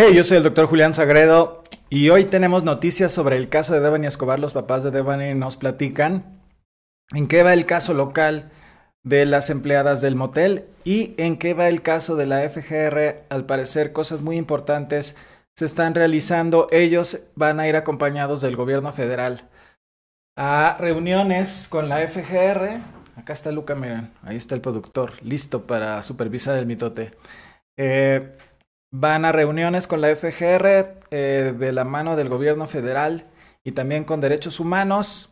Hey, yo soy el doctor Julián Sagredo y hoy tenemos noticias sobre el caso de Devani Escobar. Los papás de Devani nos platican en qué va el caso local de las empleadas del motel y en qué va el caso de la FGR. Al parecer, cosas muy importantes se están realizando. Ellos van a ir acompañados del gobierno federal a reuniones con la FGR. Acá está Luca, miren, ahí está el productor, listo para supervisar el mitote. Eh, Van a reuniones con la FGR eh, de la mano del gobierno federal y también con derechos humanos.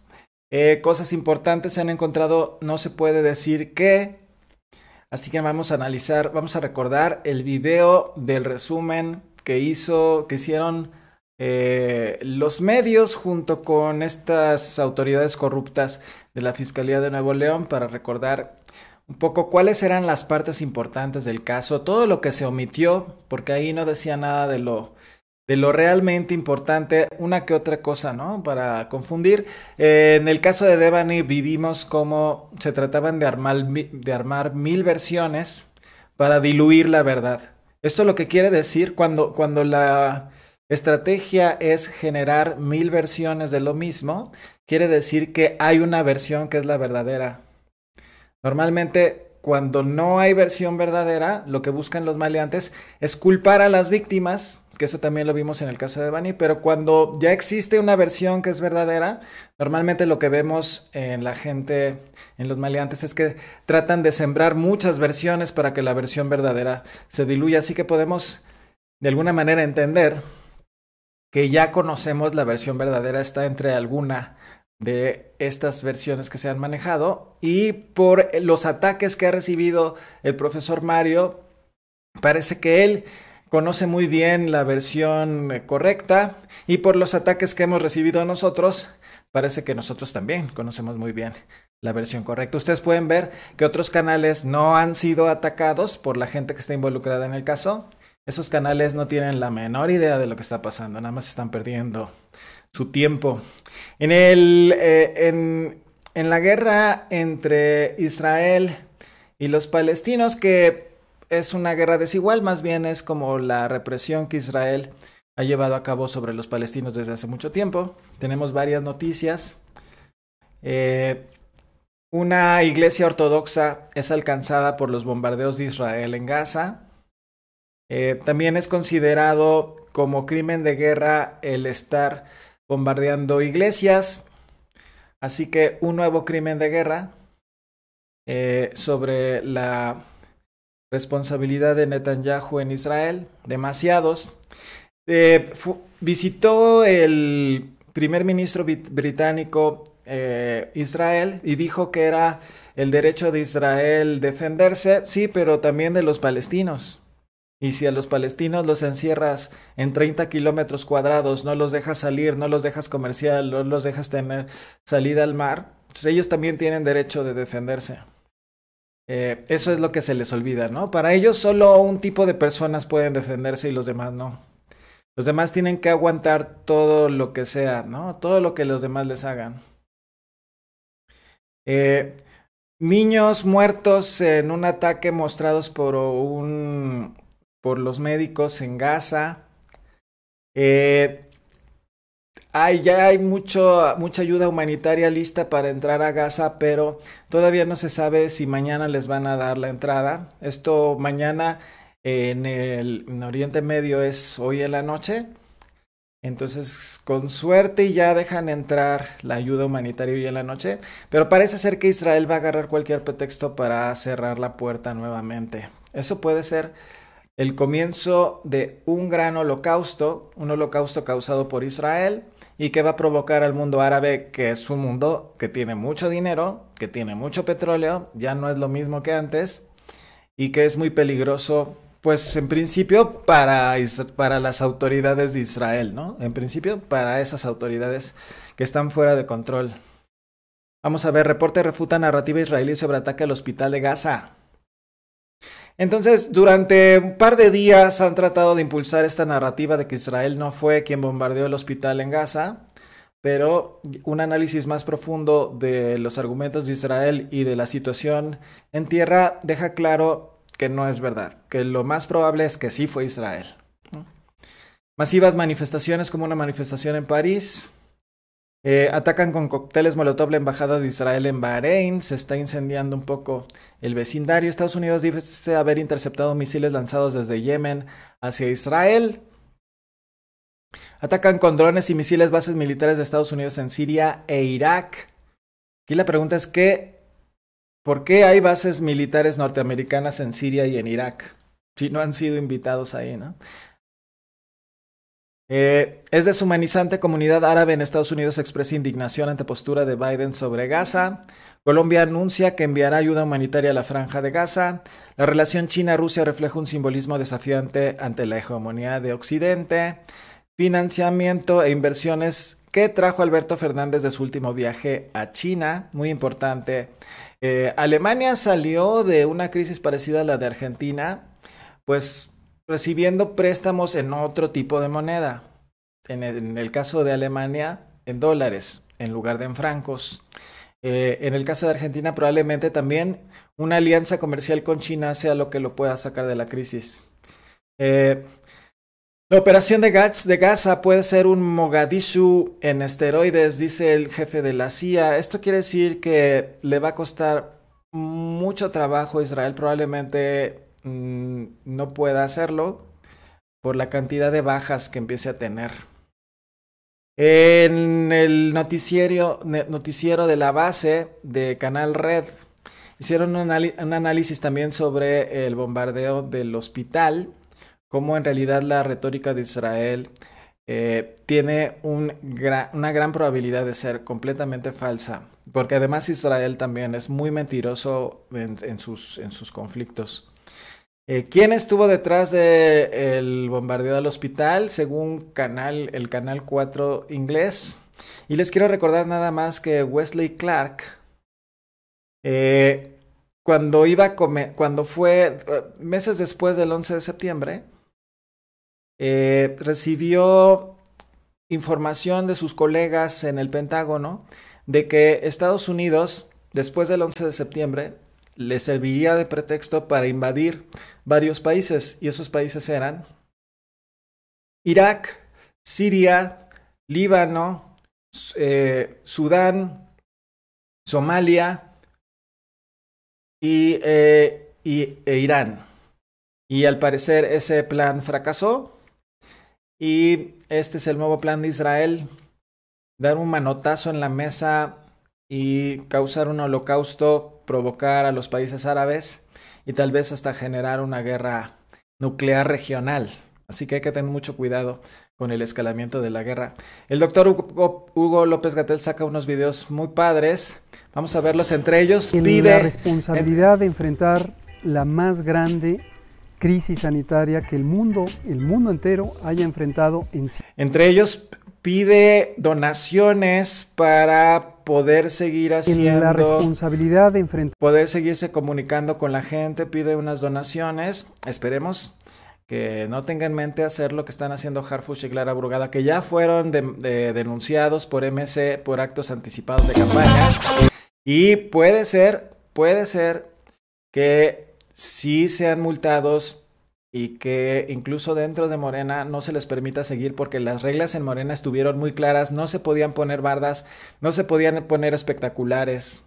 Eh, cosas importantes se han encontrado, no se puede decir qué. Así que vamos a analizar, vamos a recordar el video del resumen que hizo, que hicieron eh, los medios junto con estas autoridades corruptas de la Fiscalía de Nuevo León para recordar un poco cuáles eran las partes importantes del caso, todo lo que se omitió, porque ahí no decía nada de lo, de lo realmente importante, una que otra cosa, ¿no? Para confundir. Eh, en el caso de Devani vivimos como se trataban de armar, de armar mil versiones para diluir la verdad. Esto lo que quiere decir cuando, cuando la estrategia es generar mil versiones de lo mismo, quiere decir que hay una versión que es la verdadera, Normalmente, cuando no hay versión verdadera, lo que buscan los maleantes es culpar a las víctimas, que eso también lo vimos en el caso de Bani, pero cuando ya existe una versión que es verdadera, normalmente lo que vemos en la gente, en los maleantes, es que tratan de sembrar muchas versiones para que la versión verdadera se diluya. Así que podemos, de alguna manera, entender que ya conocemos la versión verdadera está entre alguna de estas versiones que se han manejado y por los ataques que ha recibido el profesor Mario, parece que él conoce muy bien la versión eh, correcta y por los ataques que hemos recibido nosotros, parece que nosotros también conocemos muy bien la versión correcta. Ustedes pueden ver que otros canales no han sido atacados por la gente que está involucrada en el caso. Esos canales no tienen la menor idea de lo que está pasando, nada más están perdiendo su tiempo. En, el, eh, en, en la guerra entre Israel y los palestinos, que es una guerra desigual, más bien es como la represión que Israel ha llevado a cabo sobre los palestinos desde hace mucho tiempo. Tenemos varias noticias. Eh, una iglesia ortodoxa es alcanzada por los bombardeos de Israel en Gaza. Eh, también es considerado como crimen de guerra el estar bombardeando iglesias. Así que un nuevo crimen de guerra eh, sobre la responsabilidad de Netanyahu en Israel, demasiados. Eh, visitó el primer ministro británico eh, Israel y dijo que era el derecho de Israel defenderse, sí, pero también de los palestinos. Y si a los palestinos los encierras en 30 kilómetros cuadrados, no los dejas salir, no los dejas comercial, no los dejas tener salida al mar, pues ellos también tienen derecho de defenderse. Eh, eso es lo que se les olvida, ¿no? Para ellos solo un tipo de personas pueden defenderse y los demás no. Los demás tienen que aguantar todo lo que sea, ¿no? Todo lo que los demás les hagan. Eh, niños muertos en un ataque mostrados por un por los médicos en Gaza. Eh, hay, ya hay mucho, mucha ayuda humanitaria lista para entrar a Gaza, pero todavía no se sabe si mañana les van a dar la entrada. Esto mañana en el Oriente Medio es hoy en la noche. Entonces, con suerte ya dejan entrar la ayuda humanitaria hoy en la noche, pero parece ser que Israel va a agarrar cualquier pretexto para cerrar la puerta nuevamente. Eso puede ser el comienzo de un gran holocausto, un holocausto causado por Israel y que va a provocar al mundo árabe, que es un mundo que tiene mucho dinero, que tiene mucho petróleo, ya no es lo mismo que antes, y que es muy peligroso, pues en principio para, para las autoridades de Israel, ¿no? En principio para esas autoridades que están fuera de control. Vamos a ver, reporte refuta narrativa israelí sobre ataque al hospital de Gaza. Entonces, durante un par de días han tratado de impulsar esta narrativa de que Israel no fue quien bombardeó el hospital en Gaza, pero un análisis más profundo de los argumentos de Israel y de la situación en tierra deja claro que no es verdad, que lo más probable es que sí fue Israel. Masivas manifestaciones como una manifestación en París, eh, atacan con cocteles molotov la embajada de Israel en Bahrein. Se está incendiando un poco el vecindario. Estados Unidos dice haber interceptado misiles lanzados desde Yemen hacia Israel. Atacan con drones y misiles bases militares de Estados Unidos en Siria e Irak. Aquí la pregunta es que, ¿por qué hay bases militares norteamericanas en Siria y en Irak? Si no han sido invitados ahí, ¿no? Eh, es deshumanizante. Comunidad árabe en Estados Unidos expresa indignación ante postura de Biden sobre Gaza. Colombia anuncia que enviará ayuda humanitaria a la franja de Gaza. La relación China-Rusia refleja un simbolismo desafiante ante la hegemonía de Occidente. Financiamiento e inversiones ¿Qué trajo Alberto Fernández de su último viaje a China. Muy importante. Eh, Alemania salió de una crisis parecida a la de Argentina. Pues recibiendo préstamos en otro tipo de moneda. En el, caso de Alemania, en dólares en lugar de en francos. Eh, en el caso de Argentina, probablemente también una alianza comercial con China sea lo que lo pueda sacar de la crisis. Eh, la operación de, de Gaza puede ser un Mogadishu en esteroides, dice el jefe de la CIA. Esto quiere decir que le va a costar mucho trabajo a Israel, probablemente Mm, no pueda hacerlo por la cantidad de bajas que empiece a tener. En el noticiero, noticiero de la base de Canal Red hicieron un, análisis también sobre el bombardeo del hospital, como en realidad la retórica de Israel eh, tiene una gran probabilidad de ser completamente falsa, porque además Israel también es muy mentiroso en, sus, en sus conflictos. Eh, ¿Quién estuvo detrás del el bombardeo del hospital? Según canal, el canal 4 inglés. Y les quiero recordar nada más que Wesley Clark, eh, cuando iba cuando fue eh, meses después del 11 de septiembre, recibió información de sus colegas en el Pentágono de que Estados Unidos, después del 11 de septiembre, le serviría de pretexto para invadir varios países y esos países eran Irak, Siria, Líbano, eh, Sudán, Somalia eh, y, e Irán. Y al parecer ese plan fracasó y este es el nuevo plan de Israel, dar un manotazo en la mesa y causar un holocausto, provocar a los países árabes y tal vez hasta generar una guerra nuclear regional. Así que hay que tener mucho cuidado con el escalamiento de la guerra. El doctor Hugo, López Gatel saca unos videos muy padres. Vamos a verlos entre ellos. pide... la responsabilidad de enfrentar la más grande crisis sanitaria que el mundo, el mundo entero haya enfrentado en sí. Entre ellos pide donaciones para poder seguir haciendo... la responsabilidad de enfrentar... Poder seguirse comunicando con la gente, pide unas donaciones, esperemos que no tengan en mente hacer lo que están haciendo Harfush y Clara Brugada, que ya fueron denunciados por MC por actos anticipados de campaña. Y puede ser, puede ser que sí sean multados y que incluso dentro de Morena no se les permita seguir porque las reglas en Morena estuvieron muy claras, no se podían poner bardas, no se podían poner espectaculares.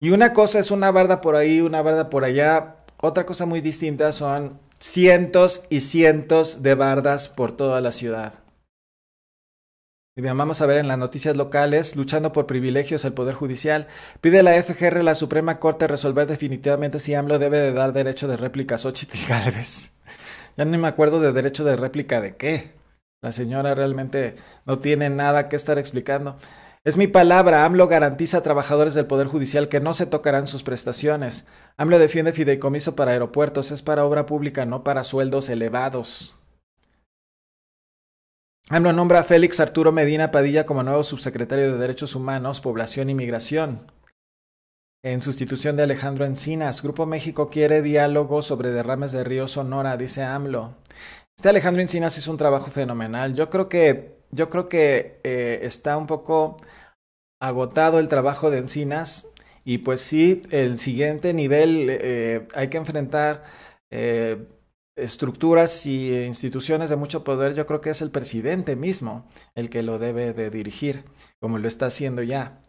Y una cosa es una barda por ahí, una barda por allá, otra cosa muy distinta son cientos y cientos de bardas por toda la ciudad. Y vamos a ver en las noticias locales, luchando por privilegios el Poder Judicial, pide la FGR la Suprema Corte resolver definitivamente si AMLO debe de dar derecho de réplica a Xochitl Galvez. Ya ni me acuerdo de derecho de réplica de qué. La señora realmente no tiene nada que estar explicando. Es mi palabra, AMLO garantiza a trabajadores del Poder Judicial que no se tocarán sus prestaciones. AMLO defiende fideicomiso para aeropuertos, es para obra pública, no para sueldos elevados. AMLO nombra a Félix Arturo Medina Padilla como nuevo subsecretario de Derechos Humanos, Población y Migración. En sustitución de Alejandro Encinas, Grupo México quiere diálogo sobre derrames de Río Sonora, dice AMLO. Este Alejandro Encinas hizo un trabajo fenomenal. Yo creo que, yo creo que eh, está un poco agotado el trabajo de Encinas. Y pues sí, el siguiente nivel eh, hay que enfrentar eh, estructuras y instituciones de mucho poder, yo creo que es el presidente mismo el que lo debe de dirigir, como lo está haciendo ya.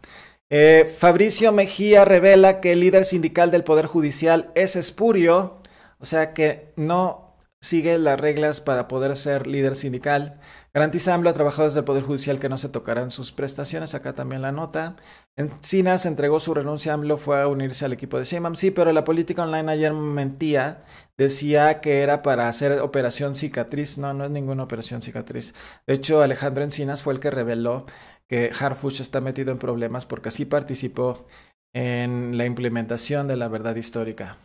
Eh, Fabricio Mejía revela que el líder sindical del Poder Judicial es espurio, o sea que no sigue las reglas para poder ser líder sindical. Garantiza AMLO a trabajadores del Poder Judicial que no se tocarán sus prestaciones. Acá también la nota. Encinas entregó su renuncia AMLO, fue a unirse al equipo de CIMAM. Sí, pero la política online ayer mentía. Decía que era para hacer operación cicatriz. No, no es ninguna operación cicatriz. De hecho, Alejandro Encinas fue el que reveló que Harfush está metido en problemas porque así participó en la implementación de la verdad histórica.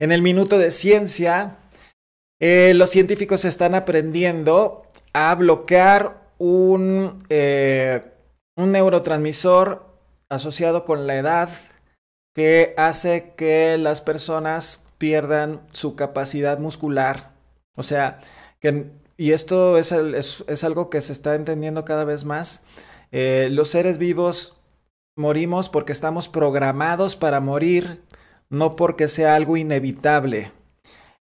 En el minuto de ciencia, eh, los científicos están aprendiendo a bloquear eh, un, neurotransmisor asociado con la edad que hace que las personas pierdan su capacidad muscular. O sea, y esto es, algo que se está entendiendo cada vez más. Eh, los seres vivos morimos porque estamos programados para morir, no porque sea algo inevitable.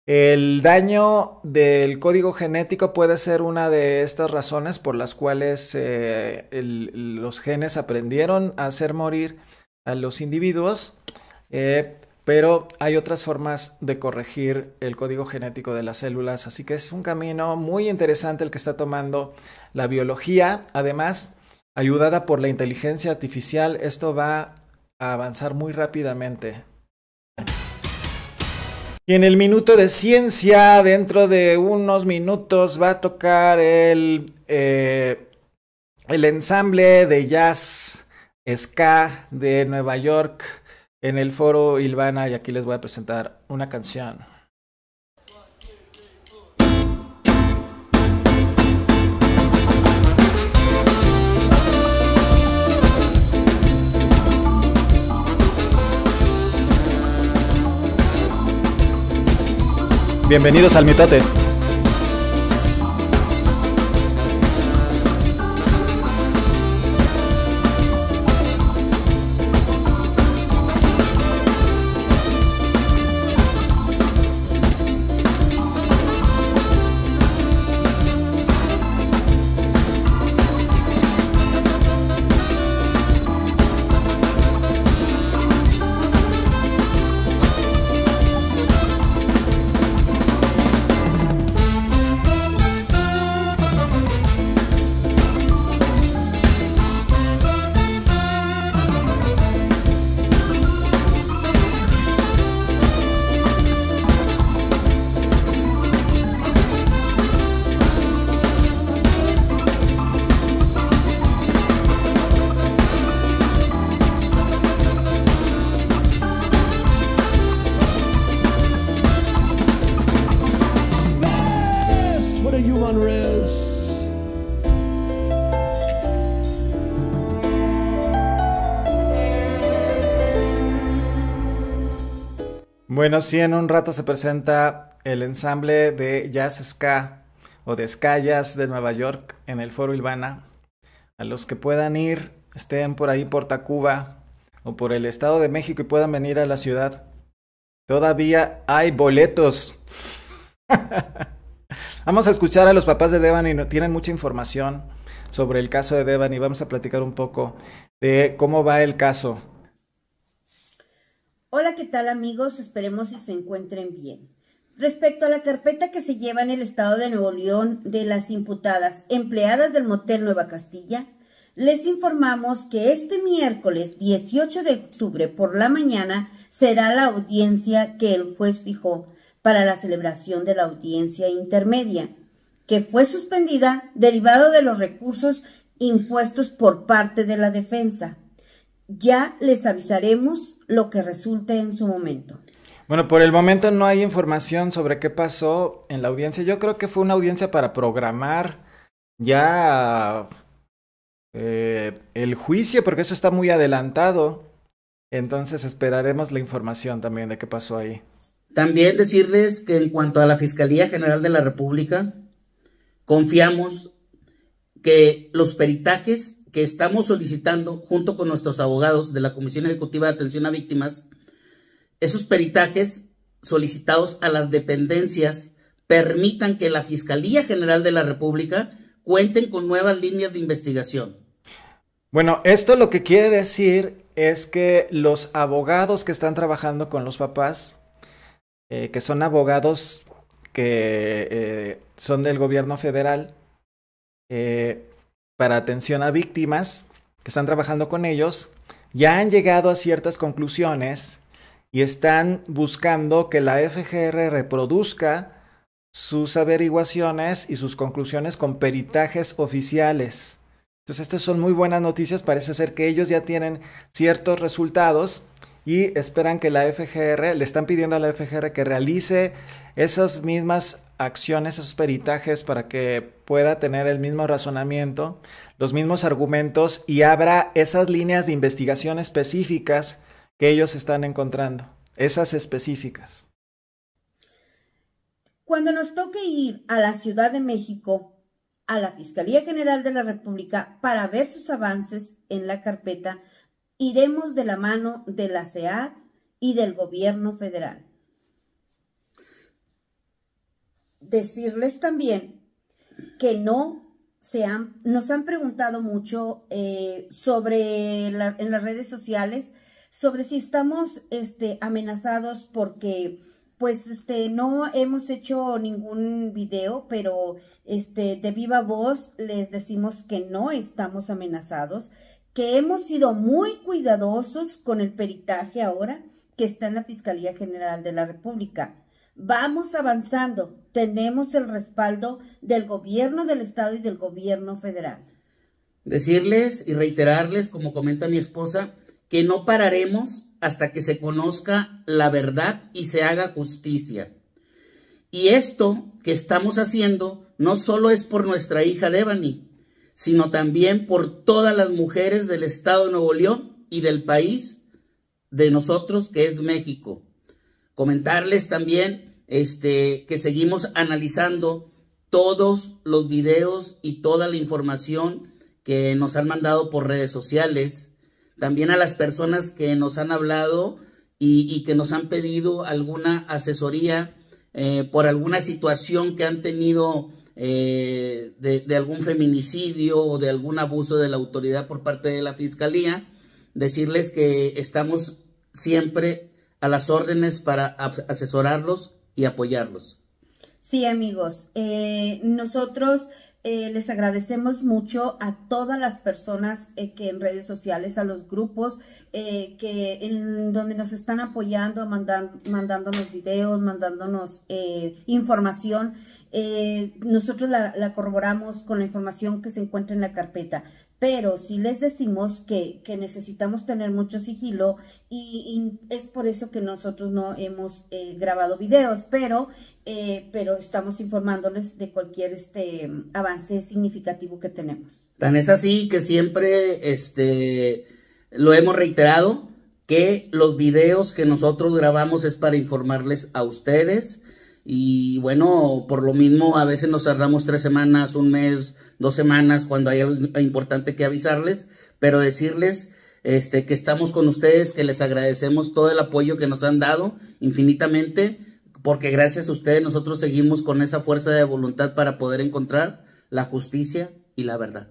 El daño del código genético puede ser una de estas razones por las cuales eh, los genes aprendieron a hacer morir a los individuos, eh, pero hay otras formas de corregir el código genético de las células, así que es un camino muy interesante el que está tomando la biología, además ayudada por la inteligencia artificial, esto va a avanzar muy rápidamente. Y en el minuto de ciencia, dentro de unos minutos, va a tocar el, eh, el ensamble de jazz ska de Nueva York en el foro Ilvana. Y aquí les voy a presentar una canción. Bienvenidos al mitote. Bueno, si en un rato se presenta el ensamble de Jazz Ska o de Ska Jazz de Nueva York en el Foro Ilvana. A los que puedan ir, estén por ahí por Tacuba o por el Estado de México y puedan venir a la ciudad. Todavía hay boletos. Vamos a escuchar a los papás de Devani, tienen mucha información sobre el caso de Devani. vamos a platicar un poco de cómo va el caso. Hola, ¿qué tal amigos? Esperemos que se encuentren bien. Respecto a la carpeta que se lleva en el estado de Nuevo León de las imputadas empleadas del motel Nueva Castilla, les informamos que este miércoles 18 de octubre por la mañana será la audiencia que el juez fijó para la celebración de la audiencia intermedia, que fue suspendida derivado de los recursos impuestos por parte de la defensa. Ya les avisaremos lo que resulte en su momento. Bueno, por el momento no hay información sobre qué pasó en la audiencia. Yo creo que fue una audiencia para programar ya eh, el juicio, porque eso está muy adelantado. Entonces esperaremos la información también de qué pasó ahí. También decirles que en cuanto a la Fiscalía General de la República, confiamos que los peritajes que estamos solicitando junto con nuestros abogados de la Comisión Ejecutiva de Atención a Víctimas, esos peritajes solicitados a las dependencias permitan que la Fiscalía General de la República cuenten con nuevas líneas de investigación. Bueno, esto lo que quiere decir es que los abogados que están trabajando con los papás eh, que son abogados que eh, son del gobierno federal eh, para atención a víctimas, que están trabajando con ellos, ya han llegado a ciertas conclusiones y están buscando que la FGR reproduzca sus averiguaciones y sus conclusiones con peritajes oficiales. Entonces, estas son muy buenas noticias. Parece ser que ellos ya tienen ciertos resultados y esperan que la FGR, le están pidiendo a la FGR que realice esas mismas acciones, esos peritajes para que pueda tener el mismo razonamiento, los mismos argumentos y abra esas líneas de investigación específicas que ellos están encontrando, esas específicas. Cuando nos toque ir a la Ciudad de México, a la Fiscalía General de la República, para ver sus avances en la carpeta, iremos de la mano de la CEA y del gobierno federal. Decirles también que no se han, nos han preguntado mucho eh, sobre en las redes sociales sobre si estamos este, amenazados porque pues este no hemos hecho ningún video, pero este de viva voz les decimos que no estamos amenazados, que hemos sido muy cuidadosos con el peritaje ahora que está en la Fiscalía General de la República. Vamos avanzando, tenemos el respaldo del gobierno del Estado y del gobierno federal. Decirles y reiterarles, como comenta mi esposa, que no pararemos hasta que se conozca la verdad y se haga justicia. Y esto que estamos haciendo no solo es por nuestra hija Devani, sino también por todas las mujeres del Estado de Nuevo León y del país de nosotros que es México. Comentarles también este, que seguimos analizando todos los videos y toda la información que nos han mandado por redes sociales, también a las personas que nos han hablado y, que nos han pedido alguna asesoría eh, por alguna situación que han tenido eh, de, algún feminicidio o de algún abuso de la autoridad por parte de la fiscalía, decirles que estamos siempre a las órdenes para asesorarlos y apoyarlos. Sí, amigos, eh, nosotros eh, les agradecemos mucho a todas las personas que en redes sociales, a los grupos que en donde nos están apoyando, mandando mandándonos videos, mandándonos información eh, nosotros la, corroboramos con la información que se encuentra en la carpeta. Pero si les decimos que, que necesitamos tener mucho sigilo y, es por eso que nosotros no hemos eh, grabado videos, pero, eh, pero estamos informándoles de cualquier este, avance significativo que tenemos. Tan es así que siempre este, lo hemos reiterado, que los videos que nosotros grabamos es para informarles a ustedes y bueno, por lo mismo, a veces nos cerramos tres semanas, un mes, dos semanas, cuando hay algo importante que avisarles, pero decirles este, que estamos con ustedes, que les agradecemos todo el apoyo que nos han dado infinitamente, porque gracias a ustedes nosotros seguimos con esa fuerza de voluntad para poder encontrar la justicia y la verdad.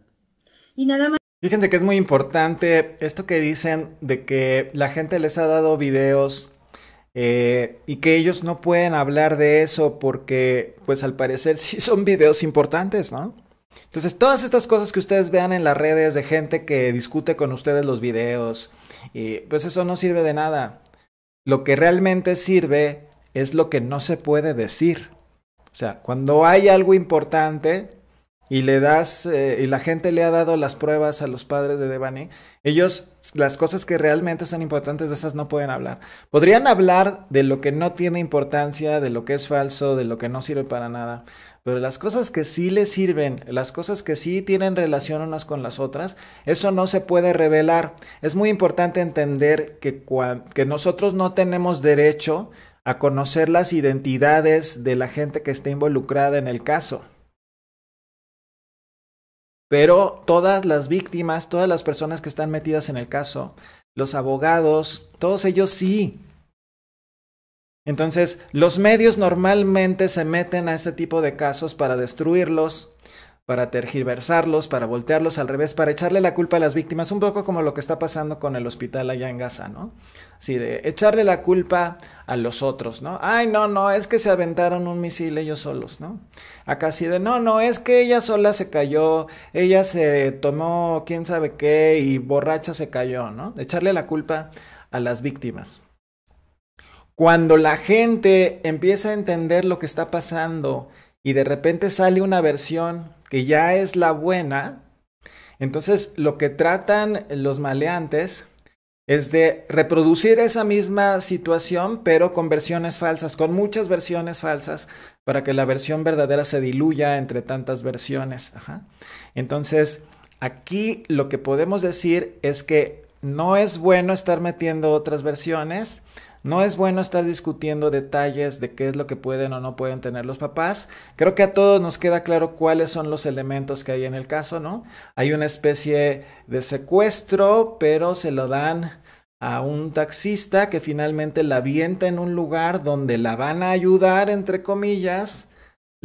Y nada más. Fíjense que es muy importante esto que dicen de que la gente les ha dado videos eh, y que ellos no pueden hablar de eso porque, pues al parecer sí son videos importantes, ¿no? Entonces, todas estas cosas que ustedes vean en las redes de gente que discute con ustedes los videos, y, pues eso no sirve de nada. Lo que realmente sirve es lo que no se puede decir. O sea, cuando hay algo importante, y le das, eh, y la gente le ha dado las pruebas a los padres de Devani, ellos las cosas que realmente son importantes de esas no pueden hablar. Podrían hablar de lo que no tiene importancia, de lo que es falso, de lo que no sirve para nada, pero las cosas que sí les sirven, las cosas que sí tienen relación unas con las otras, eso no se puede revelar. Es muy importante entender que, que nosotros no tenemos derecho a conocer las identidades de la gente que está involucrada en el caso. Pero todas las víctimas, todas las personas que están metidas en el caso, los abogados, todos ellos sí. Entonces, los medios normalmente se meten a este tipo de casos para destruirlos, para tergiversarlos, para voltearlos al revés, para echarle la culpa a las víctimas, un poco como lo que está pasando con el hospital allá en Gaza, ¿no? Sí, de echarle la culpa a los otros, ¿no? Ay, no, no, es que se aventaron un misil ellos solos, ¿no? Acá sí de, no, no, es que ella sola se cayó, ella se tomó quién sabe qué y borracha se cayó, ¿no? Echarle la culpa a las víctimas. Cuando la gente empieza a entender lo que está pasando y de repente sale una versión que ya es la buena, entonces lo que tratan los maleantes es de reproducir esa misma situación, pero con versiones falsas, con muchas versiones falsas, para que la versión verdadera se diluya entre tantas versiones. Entonces, aquí lo que podemos decir es que no es bueno estar metiendo otras versiones, no es bueno estar discutiendo detalles de qué es lo que pueden o no pueden tener los papás. Creo que a todos nos queda claro cuáles son los elementos que hay en el caso, ¿no? Hay una especie de secuestro, pero se lo dan a un taxista que finalmente la avienta en un lugar donde la van a ayudar, entre comillas.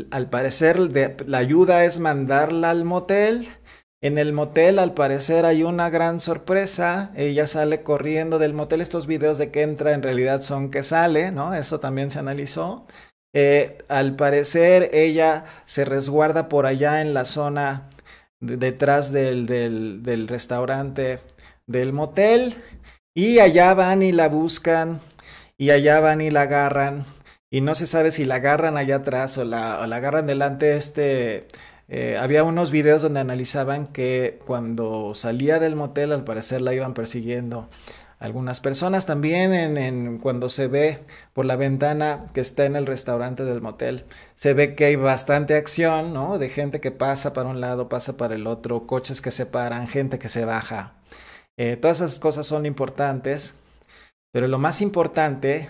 Al parecer, la ayuda es mandarla al motel en el motel, al parecer, hay una gran sorpresa. Ella sale corriendo del motel. Estos videos de que entra en realidad son que sale, ¿no? Eso también se analizó. Eh, al parecer, ella se resguarda por allá en la zona detrás del, del, restaurante del motel. Y allá van y la buscan. Y allá van y la agarran. Y no se sabe si la agarran allá atrás o la, o la agarran delante este eh, había unos videos donde analizaban que cuando salía del motel al parecer la iban persiguiendo algunas personas. También en, cuando se ve por la ventana que está en el restaurante del motel, se ve que hay bastante acción, ¿no? De gente que pasa para un lado, pasa para el otro, coches que se paran, gente que se baja. Eh, todas esas cosas son importantes, pero lo más importante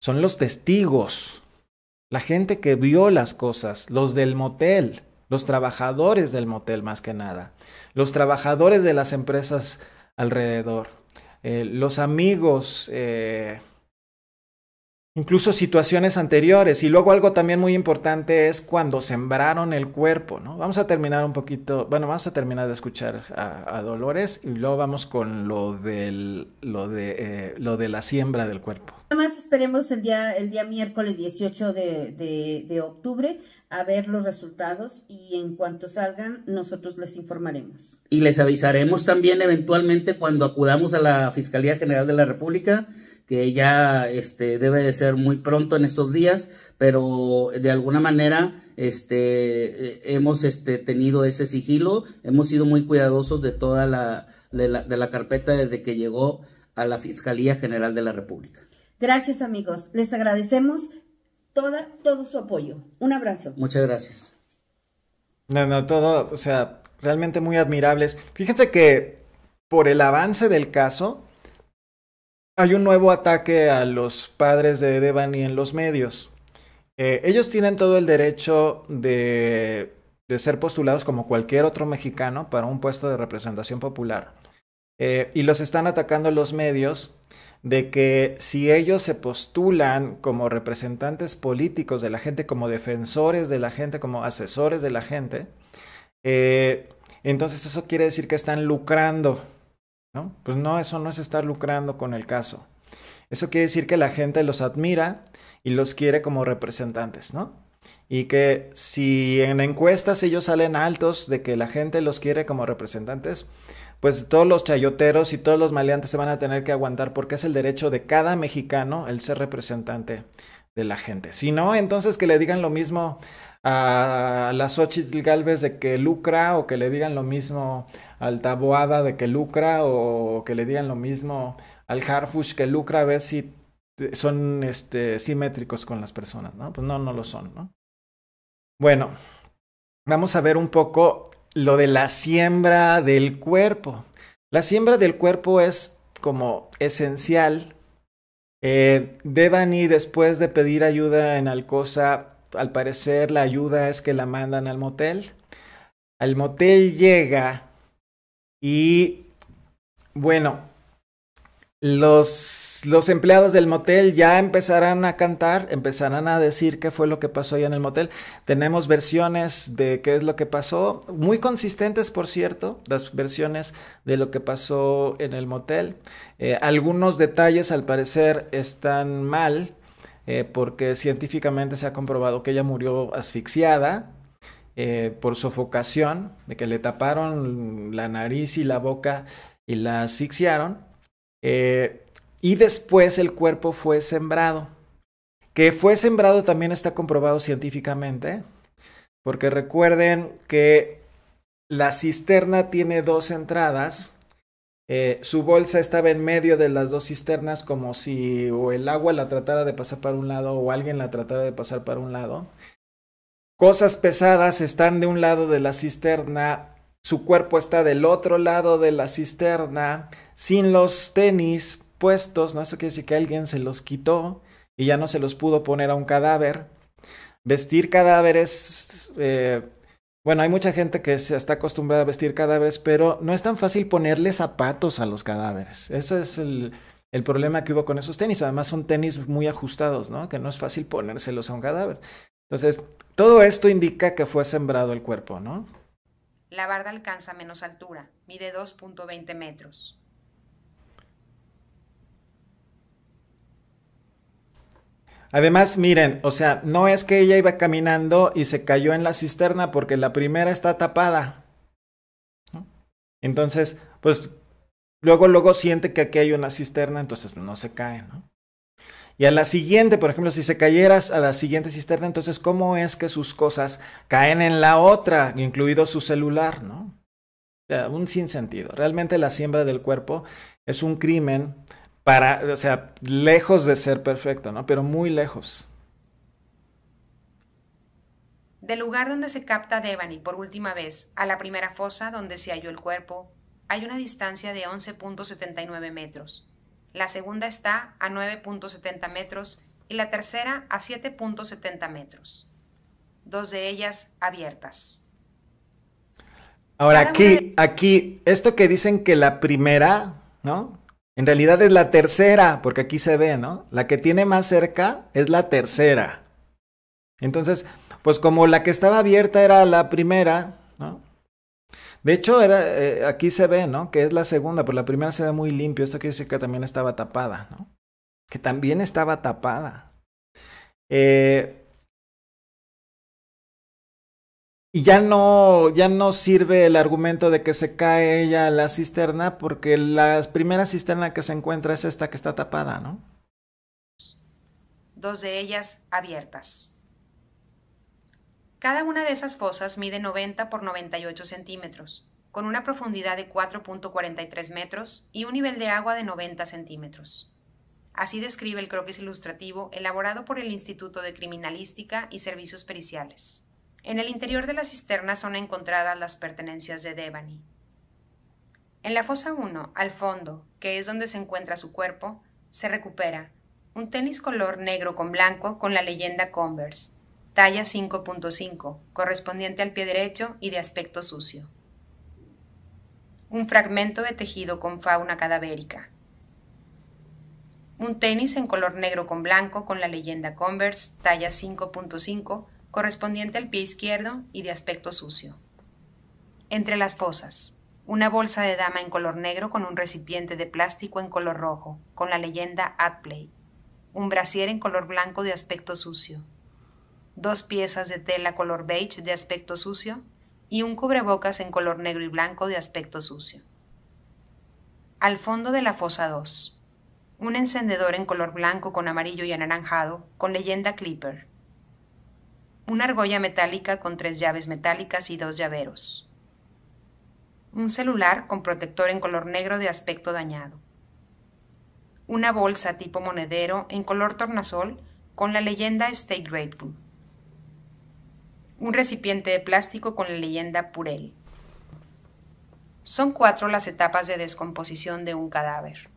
son los testigos, la gente que vio las cosas, los del motel los trabajadores del motel más que nada, los trabajadores de las empresas alrededor, eh, los amigos, eh, incluso situaciones anteriores. Y luego algo también muy importante es cuando sembraron el cuerpo, ¿no? Vamos a terminar un poquito, bueno, vamos a terminar de escuchar a, Dolores y luego vamos con lo, del, lo, de, eh, lo de la siembra del cuerpo. Nada más esperemos el día, el día miércoles 18 de octubre a ver los resultados y en cuanto salgan nosotros les informaremos. Y les avisaremos también eventualmente cuando acudamos a la Fiscalía General de la República que ya este debe de ser muy pronto en estos días, pero de alguna manera este eh, hemos este tenido ese sigilo, hemos sido muy cuidadosos de toda la de la, de la carpeta desde que llegó a la Fiscalía General de la República. Gracias amigos, les agradecemos todo su apoyo. Un abrazo. Muchas gracias. No, no, todo, o sea, realmente muy admirables. Fíjense que por el avance del caso, hay un nuevo ataque a los padres de Devani en los medios. Eh, ellos tienen todo el derecho de, ser postulados como cualquier otro mexicano para un puesto de representación popular. Eh, y los están atacando los medios de que si ellos se postulan como representantes políticos de la gente, como defensores de la gente, como asesores de la gente, eh, entonces eso quiere decir que están lucrando, ¿no? Pues no, eso no es estar lucrando con el caso. Eso quiere decir que la gente los admira y los quiere como representantes, ¿no? Y que si en encuestas ellos salen altos de que la gente los quiere como representantes, pues todos los chayoteros y todos los maleantes se van a tener que aguantar porque es el derecho de cada mexicano el ser representante de la gente. Si no, entonces que le digan lo mismo a la Xochitl Galvez de que lucra o que le digan lo mismo al Taboada de que lucra o que le digan lo mismo al Harfush que lucra a ver si son este, simétricos con las personas, ¿no? Pues no, no lo son, ¿no? Bueno, vamos a ver un poco lo de la siembra del cuerpo. La siembra del cuerpo es como esencial. Eh, Devani, después de pedir ayuda en Alcosa, al parecer la ayuda es que la mandan al motel. Al motel llega y, bueno, los, empleados del motel ya empezarán a cantar, empezarán a decir qué fue lo que pasó allá en el motel. Tenemos versiones de qué es lo que pasó, muy consistentes por cierto, las versiones de lo que pasó en el motel. Eh, algunos detalles al parecer están mal, eh, porque científicamente se ha comprobado que ella murió asfixiada, eh, por sofocación, de que le taparon la nariz y la boca y la asfixiaron. Eh, y después el cuerpo fue sembrado. Que fue sembrado también está comprobado científicamente, porque recuerden que la cisterna tiene dos entradas. Eh, su bolsa estaba en medio de las dos cisternas como si o el agua la tratara de pasar para un lado o alguien la tratara de pasar para un lado. Cosas pesadas están de un lado de la cisterna, su cuerpo está del otro lado de la cisterna, sin los tenis puestos, ¿no? Eso quiere decir que alguien se los quitó y ya no se los pudo poner a un cadáver. Vestir cadáveres, eh, bueno, hay mucha gente que se está acostumbrada a vestir cadáveres, pero no es tan fácil ponerle zapatos a los cadáveres. Ese es el, el problema que hubo con esos tenis. Además son tenis muy ajustados, ¿no? Que no es fácil ponérselos a un cadáver. Entonces, todo esto indica que fue sembrado el cuerpo, ¿no? La barda alcanza menos altura, mide 2.20 metros. Además, miren, o sea, no es que ella iba caminando y se cayó en la cisterna porque la primera está tapada. Entonces, pues luego, luego siente que aquí hay una cisterna, entonces pues, no se cae, ¿no? Y a la siguiente, por ejemplo, si se cayeras a la siguiente cisterna, entonces, ¿cómo es que sus cosas caen en la otra, incluido su celular, ¿no? O sea, un sinsentido. Realmente la siembra del cuerpo es un crimen o sea, lejos de ser perfecto, ¿no? Pero muy lejos. Del lugar donde se capta Devani por última vez a la primera fosa donde se halló el cuerpo, hay una distancia de 11.79 metros. La segunda está a 9.70 metros y la tercera a 7.70 metros. Dos de ellas abiertas. Ahora aquí, aquí, esto que dicen que la primera, ¿no? En realidad es la tercera, porque aquí se ve, ¿no? La que tiene más cerca es la tercera. Entonces, pues como la que estaba abierta era la primera, ¿no? De hecho, era, eh, aquí se ve, ¿no? Que es la segunda, pero la primera se ve muy limpio. Esto quiere decir que también estaba tapada, ¿no? Que también estaba tapada. Eh, Y ya no, ya no sirve el argumento de que se cae ella a la cisterna, porque la primera cisterna que se encuentra es esta que está tapada, ¿no? Dos de ellas abiertas. Cada una de esas fosas mide 90 por 98 centímetros, con una profundidad de 4.43 metros y un nivel de agua de 90 centímetros. Así describe el croquis ilustrativo elaborado por el Instituto de Criminalística y Servicios Periciales. En el interior de la cisterna son encontradas las pertenencias de Devani. En la fosa 1, al fondo, que es donde se encuentra su cuerpo, se recupera un tenis color negro con blanco con la leyenda Converse, talla 5.5, correspondiente al pie derecho y de aspecto sucio. Un fragmento de tejido con fauna cadavérica. Un tenis en color negro con blanco con la leyenda Converse, talla 5.5, correspondiente al pie izquierdo y de aspecto sucio. Entre las fosas, una bolsa de dama en color negro con un recipiente de plástico en color rojo, con la leyenda Atplay, un brasier en color blanco de aspecto sucio, dos piezas de tela color beige de aspecto sucio y un cubrebocas en color negro y blanco de aspecto sucio. Al fondo de la fosa 2, un encendedor en color blanco con amarillo y anaranjado, con leyenda Clipper, una argolla metálica con tres llaves metálicas y dos llaveros, un celular con protector en color negro de aspecto dañado, una bolsa tipo monedero en color tornasol con la leyenda Stay Grateful, un recipiente de plástico con la leyenda Purel. Son cuatro las etapas de descomposición de un cadáver.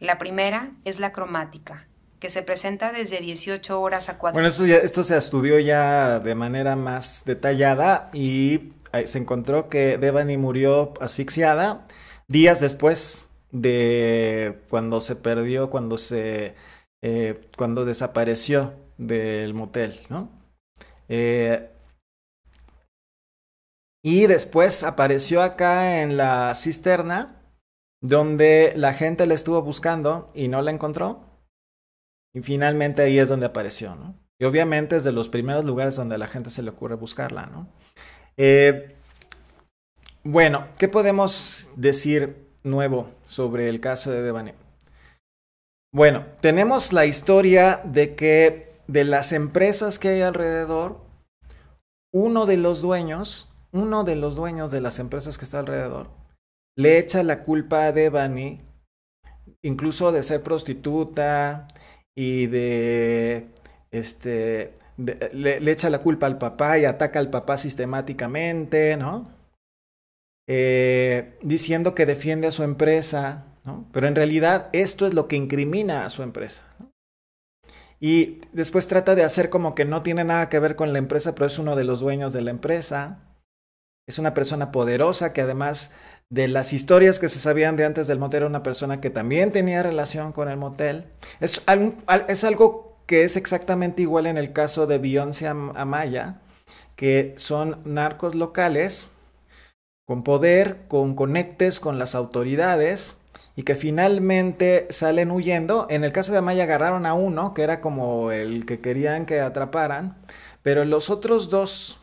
La primera es la cromática, que se presenta desde 18 horas a 4. Bueno, esto, se estudió ya de manera más detallada y eh, se encontró que Devani murió asfixiada días después de cuando se perdió, cuando se eh, cuando desapareció del motel, ¿no? Eh, y después apareció acá en la cisterna, donde la gente la estuvo buscando y no la encontró. Y finalmente ahí es donde apareció, ¿no? Y obviamente es de los primeros lugares donde a la gente se le ocurre buscarla, ¿no? Eh, bueno, ¿qué podemos decir nuevo sobre el caso de Devani? Bueno, tenemos la historia de que de las empresas que hay alrededor, uno de los dueños, uno de los dueños de las empresas que está alrededor, le echa la culpa a Devani, incluso de ser prostituta, y de, este, le, echa la culpa al papá y ataca al papá sistemáticamente, ¿no? Eh, diciendo que defiende a su empresa, ¿no? Pero en realidad esto es lo que incrimina a su empresa. Y después trata de hacer como que no tiene nada que ver con la empresa, pero es uno de los dueños de la empresa. Es una persona poderosa que además de las historias que se sabían de antes del motel una persona que también tenía relación con el motel. Es, algo, es algo que es exactamente igual en el caso de Beyoncé Amaya, que son narcos locales con poder, con conectes con las autoridades y que finalmente salen huyendo. En el caso de Amaya agarraron a uno, que era como el que querían que atraparan, pero los otros dos,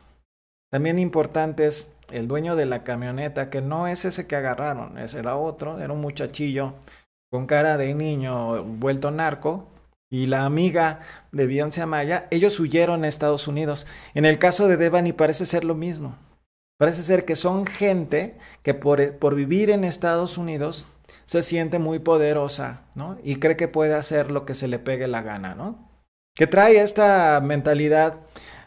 también importantes, el dueño de la camioneta, que no es ese que agarraron, ese era otro, era un muchachillo con cara de niño vuelto narco, y la amiga de Beyoncé Amaya, ellos huyeron a Estados Unidos. En el caso de Devani parece ser lo mismo. Parece ser que son gente que por, por vivir en Estados Unidos se siente muy poderosa, ¿no? Y cree que puede hacer lo que se le pegue la gana, ¿no? Que trae esta mentalidad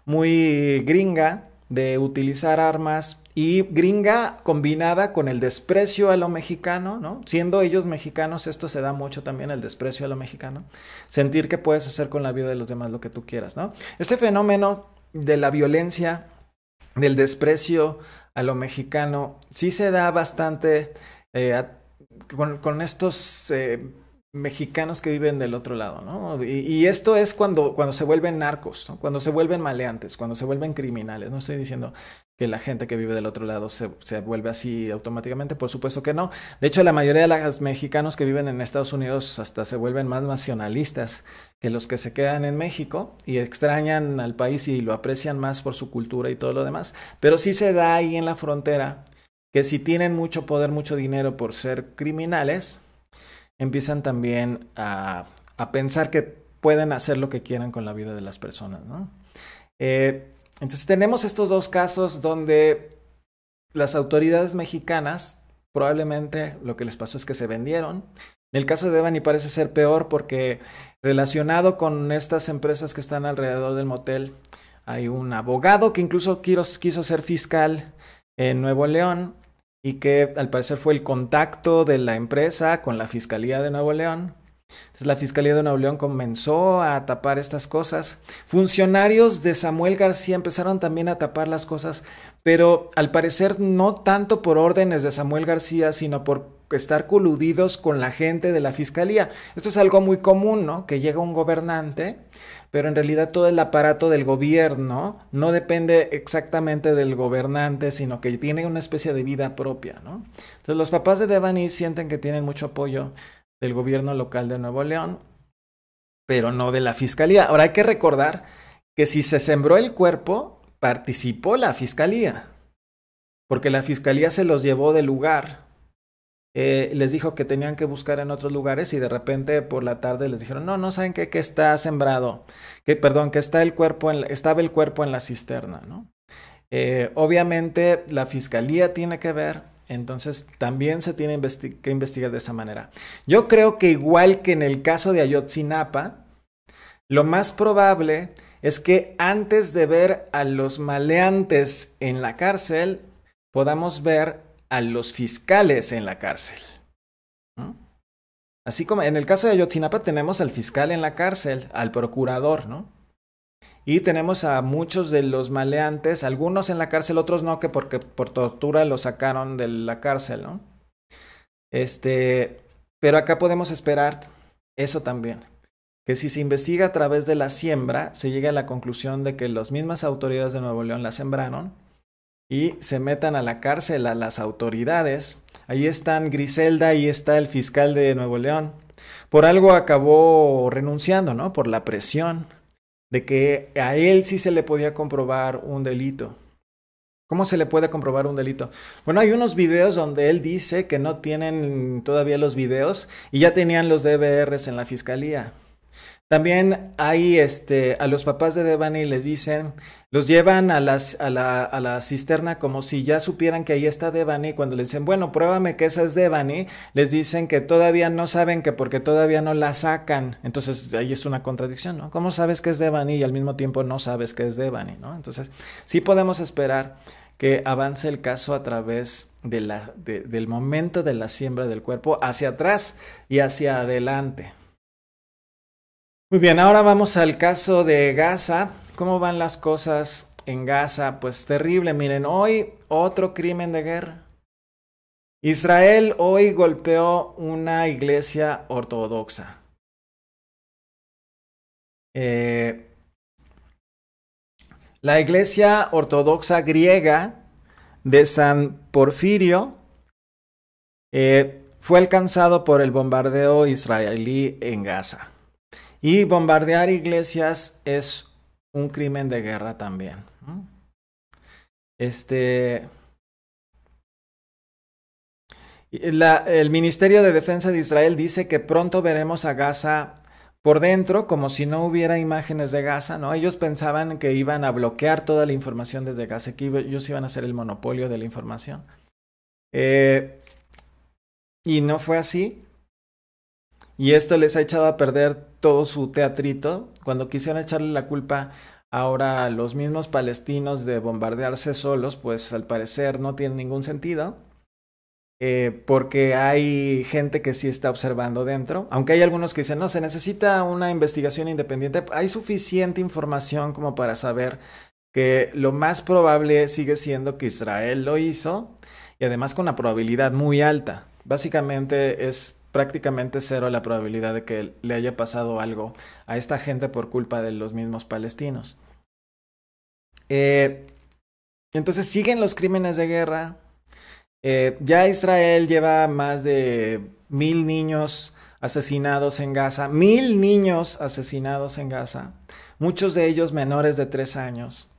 muy gringa de utilizar armas y gringa combinada con el desprecio a lo mexicano, ¿no? Siendo ellos mexicanos, esto se da mucho también, el desprecio a lo mexicano, sentir que puedes hacer con la vida de los demás lo que tú quieras, ¿no? Este fenómeno de la violencia, del desprecio a lo mexicano, sí se da bastante eh, con, estos... Eh, mexicanos que viven del otro lado, ¿no? Y, esto es cuando, cuando se vuelven narcos, cuando se vuelven maleantes, cuando se vuelven criminales. No estoy diciendo que la gente que vive del otro lado se, se vuelve así automáticamente, por supuesto que no. De hecho, la mayoría de los mexicanos que viven en Estados Unidos hasta se vuelven más nacionalistas que los que se quedan en México y extrañan al país y lo aprecian más por su cultura y todo lo demás. Pero sí se da ahí en la frontera que si tienen mucho poder, mucho dinero por ser criminales, empiezan también a, pensar que pueden hacer lo que quieran con la vida de las personas, eh, entonces tenemos estos dos casos donde las autoridades mexicanas probablemente lo que les pasó es que se vendieron. En el caso de Devani parece ser peor porque relacionado con estas empresas que están alrededor del motel, hay un abogado que incluso quiso, quiso ser fiscal en Nuevo León y que al parecer fue el contacto de la empresa con la Fiscalía de Nuevo León. Entonces la Fiscalía de Nuevo León comenzó a tapar estas cosas. Funcionarios de Samuel García empezaron también a tapar las cosas, pero al parecer no tanto por órdenes de Samuel García, sino por estar coludidos con la gente de la Fiscalía. Esto es algo muy común, ¿no? Que llega un gobernante, pero en realidad todo el aparato del gobierno no depende exactamente del gobernante, sino que tiene una especie de vida propia, ¿no? Entonces los papás de Devani sienten que tienen mucho apoyo del gobierno local de Nuevo León, pero no de la fiscalía. Ahora hay que recordar que si se sembró el cuerpo, participó la fiscalía, porque la fiscalía se los llevó del lugar eh, les dijo que tenían que buscar en otros lugares y de repente por la tarde les dijeron, no, no saben qué, que está sembrado, que perdón, que está el cuerpo estaba el cuerpo en la cisterna, ¿no? Eh, obviamente la fiscalía tiene que ver, entonces también se tiene que investigar de esa manera. Yo creo que igual que en el caso de Ayotzinapa, lo más probable es que antes de ver a los maleantes en la cárcel, podamos ver a los fiscales en la cárcel. Así como en el caso de Ayotzinapa tenemos al fiscal en la cárcel, al procurador, ¿no? Y tenemos a muchos de los maleantes, algunos en la cárcel, otros no, que porque por tortura los sacaron de la cárcel, ¿no? Este, pero acá podemos esperar eso también, que si se investiga a través de la siembra, se llegue a la conclusión de que las mismas autoridades de Nuevo León la sembraron y se metan a la cárcel a las autoridades. Ahí están Griselda, y está el fiscal de Nuevo León. Por algo acabó renunciando, ¿no? Por la presión de que a él sí se le podía comprobar un delito. ¿Cómo se le puede comprobar un delito? Bueno, hay unos videos donde él dice que no tienen todavía los videos y ya tenían los DVRs en la fiscalía. También ahí este, a los papás de Devani les dicen, los llevan a, las, a, la, a, la, cisterna como si ya supieran que ahí está Devani. Cuando les dicen, bueno, pruébame que esa es Devani, les dicen que todavía no saben que porque todavía no la sacan. Entonces ahí es una contradicción, ¿no? ¿Cómo sabes que es Devani y al mismo tiempo no sabes que es Devani, ¿no? Entonces sí podemos esperar que avance el caso a través de la, del momento de la siembra del cuerpo hacia atrás y hacia adelante. Muy bien, ahora vamos al caso de Gaza. ¿Cómo van las cosas en Gaza? Pues terrible. Miren, hoy otro crimen de guerra. Israel hoy golpeó una iglesia ortodoxa. Eh, la iglesia ortodoxa griega de San Porfirio eh, fue alcanzado por el bombardeo israelí en Gaza. Y bombardear iglesias es un crimen de guerra también. Este. el Ministerio de Defensa de Israel dice que pronto veremos a Gaza por dentro, como si no hubiera imágenes de Gaza, ¿no? Ellos pensaban que iban a bloquear toda la información desde Gaza, que ellos iban a hacer el monopolio de la información. Eh, y no fue así. Y esto les ha echado a perder todo su teatrito cuando quisieron echarle la culpa ahora a los mismos palestinos de bombardearse solos, pues al parecer no tiene ningún sentido. Eh, porque hay gente que sí está observando dentro, aunque hay algunos que dicen, no, se necesita una investigación independiente, hay suficiente información como para saber que lo más probable sigue siendo que Israel lo hizo y además con una probabilidad muy alta. Básicamente es prácticamente cero la probabilidad de que le haya pasado algo a esta gente por culpa de los mismos palestinos. Eh, entonces siguen los crímenes de guerra. Eh, ya Israel lleva más de mil niños asesinados en Gaza, mil niños asesinados en Gaza, muchos de ellos menores de tres años.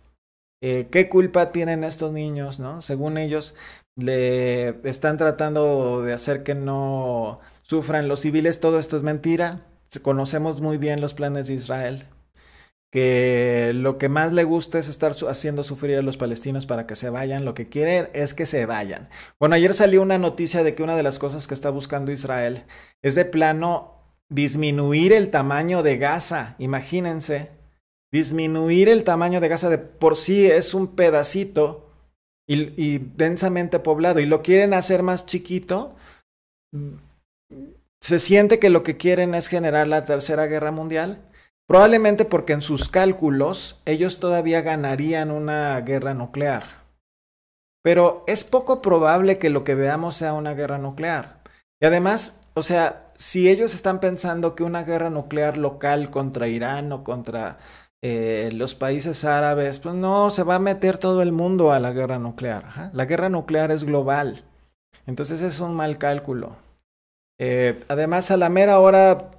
Eh, ¿Qué culpa tienen estos niños, no? Según ellos, le están tratando de hacer que no sufran los civiles, todo esto es mentira. Conocemos muy bien los planes de Israel, que lo que más le gusta es estar haciendo sufrir a los palestinos para que se vayan, lo que quiere es que se vayan. Bueno, ayer salió una noticia de que una de las cosas que está buscando Israel es de plano disminuir el tamaño de Gaza, imagínense, disminuir el tamaño de Gaza de por sí es un pedacito y, y densamente poblado y lo quieren hacer más chiquito se siente que lo que quieren es generar la Tercera Guerra Mundial, probablemente porque en sus cálculos ellos todavía ganarían una guerra nuclear. Pero es poco probable que lo que veamos sea una guerra nuclear. Y además, o sea, si ellos están pensando que una guerra nuclear local contra Irán o contra eh, los países árabes, pues no, se va a meter todo el mundo a la guerra nuclear. La guerra nuclear es global. Entonces es un mal cálculo. Eh, además, a la mera hora,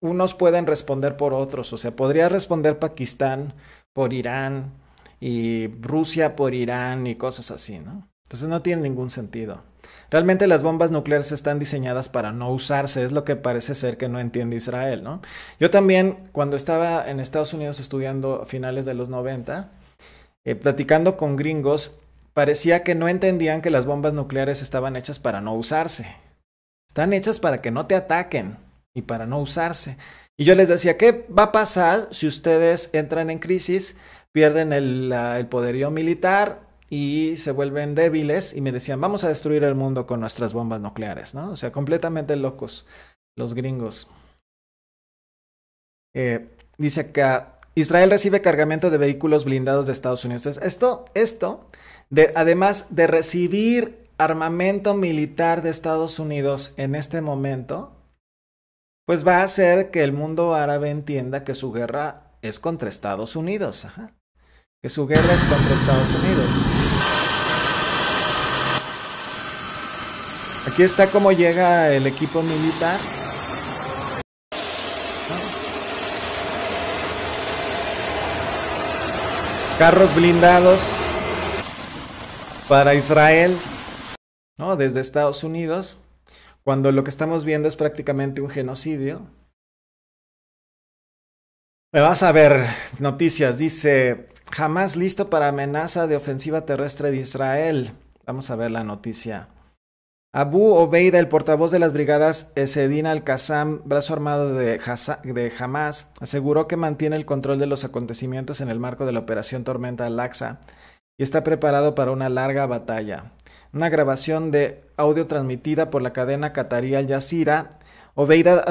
unos pueden responder por otros. O sea, podría responder Pakistán por Irán y Rusia por Irán y cosas así, ¿no? Entonces no tiene ningún sentido. Realmente las bombas nucleares están diseñadas para no usarse, es lo que parece ser que no entiende Israel, ¿no? Yo también, cuando estaba en Estados Unidos estudiando a finales de los 90, eh, platicando con gringos, parecía que no entendían que las bombas nucleares estaban hechas para no usarse. Están hechas para que no te ataquen y para no usarse. Y yo les decía, ¿qué va a pasar si ustedes entran en crisis, pierden el, poderío militar y se vuelven débiles? Y me decían, vamos a destruir el mundo con nuestras bombas nucleares, ¿no? O sea, completamente locos los gringos. Eh, dice acá, Israel recibe cargamento de vehículos blindados de Estados Unidos. esto, esto, además de recibir armamento militar de Estados Unidos en este momento, pues va a hacer que el mundo árabe entienda que su guerra es contra Estados Unidos, que su guerra es contra Estados Unidos. Aquí está cómo llega el equipo militar. Carros blindados para Israel. ¿no? Desde Estados Unidos, cuando lo que estamos viendo es prácticamente un genocidio. Me vas a ver noticias, dice, jamás listo para amenaza de ofensiva terrestre de Israel. Vamos a ver la noticia. Abu Obeida, el portavoz de las brigadas Sedin al-Qassam, brazo armado de, Hamas, aseguró que mantiene el control de los acontecimientos en el marco de la operación Tormenta Al-Aqsa y está preparado para una larga batalla una grabación de audio transmitida por la cadena qatarí Al Jazeera, Obeida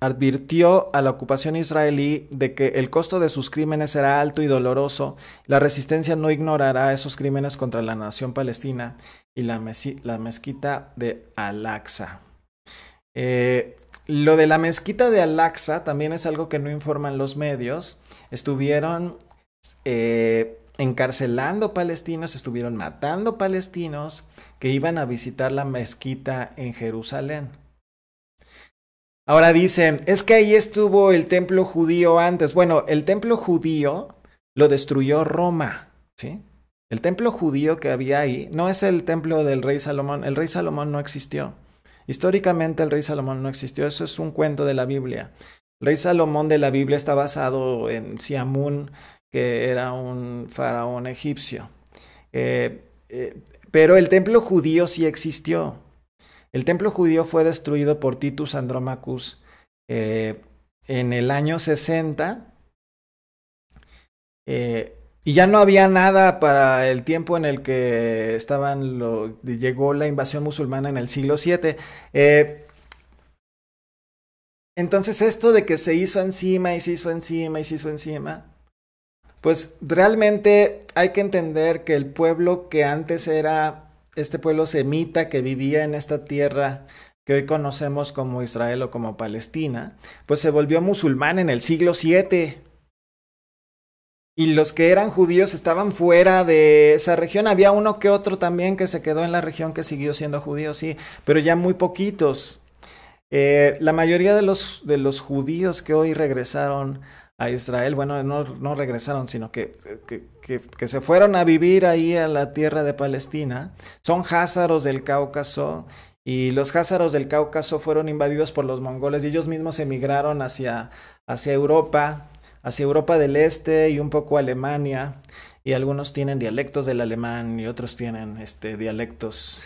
advirtió a la ocupación israelí de que el costo de sus crímenes será alto y doloroso. La resistencia no ignorará esos crímenes contra la nación palestina y la, mezquita de Al-Aqsa. Eh, lo de la mezquita de Al-Aqsa también es algo que no informan los medios. Estuvieron eh, encarcelando palestinos, estuvieron matando palestinos que iban a visitar la mezquita en Jerusalén. Ahora dicen, es que ahí estuvo el templo judío antes. Bueno, el templo judío lo destruyó Roma, ¿sí? El templo judío que había ahí no es el templo del rey Salomón, el rey Salomón no existió. Históricamente el rey Salomón no existió, eso es un cuento de la Biblia. El rey Salomón de la Biblia está basado en Siamún, que era un faraón egipcio. Eh, eh, pero el templo judío sí existió. El templo judío fue destruido por Titus Andromacus eh, en el año 60. Eh, y ya no había nada para el tiempo en el que estaban lo, llegó la invasión musulmana en el siglo VII. Eh, entonces esto de que se hizo encima y se hizo encima y se hizo encima, pues realmente hay que entender que el pueblo que antes era este pueblo semita que vivía en esta tierra que hoy conocemos como Israel o como Palestina, pues se volvió musulmán en el siglo VII. Y los que eran judíos estaban fuera de esa región. Había uno que otro también que se quedó en la región que siguió siendo judío, sí, pero ya muy poquitos. Eh, la mayoría de los, de los judíos que hoy regresaron a Israel, bueno, no, no regresaron, sino que, que, que, se fueron a vivir ahí a la tierra de Palestina, son házaros del Cáucaso y los házaros del Cáucaso fueron invadidos por los mongoles y ellos mismos emigraron hacia, hacia Europa, hacia Europa del Este y un poco Alemania y algunos tienen dialectos del alemán y otros tienen este, dialectos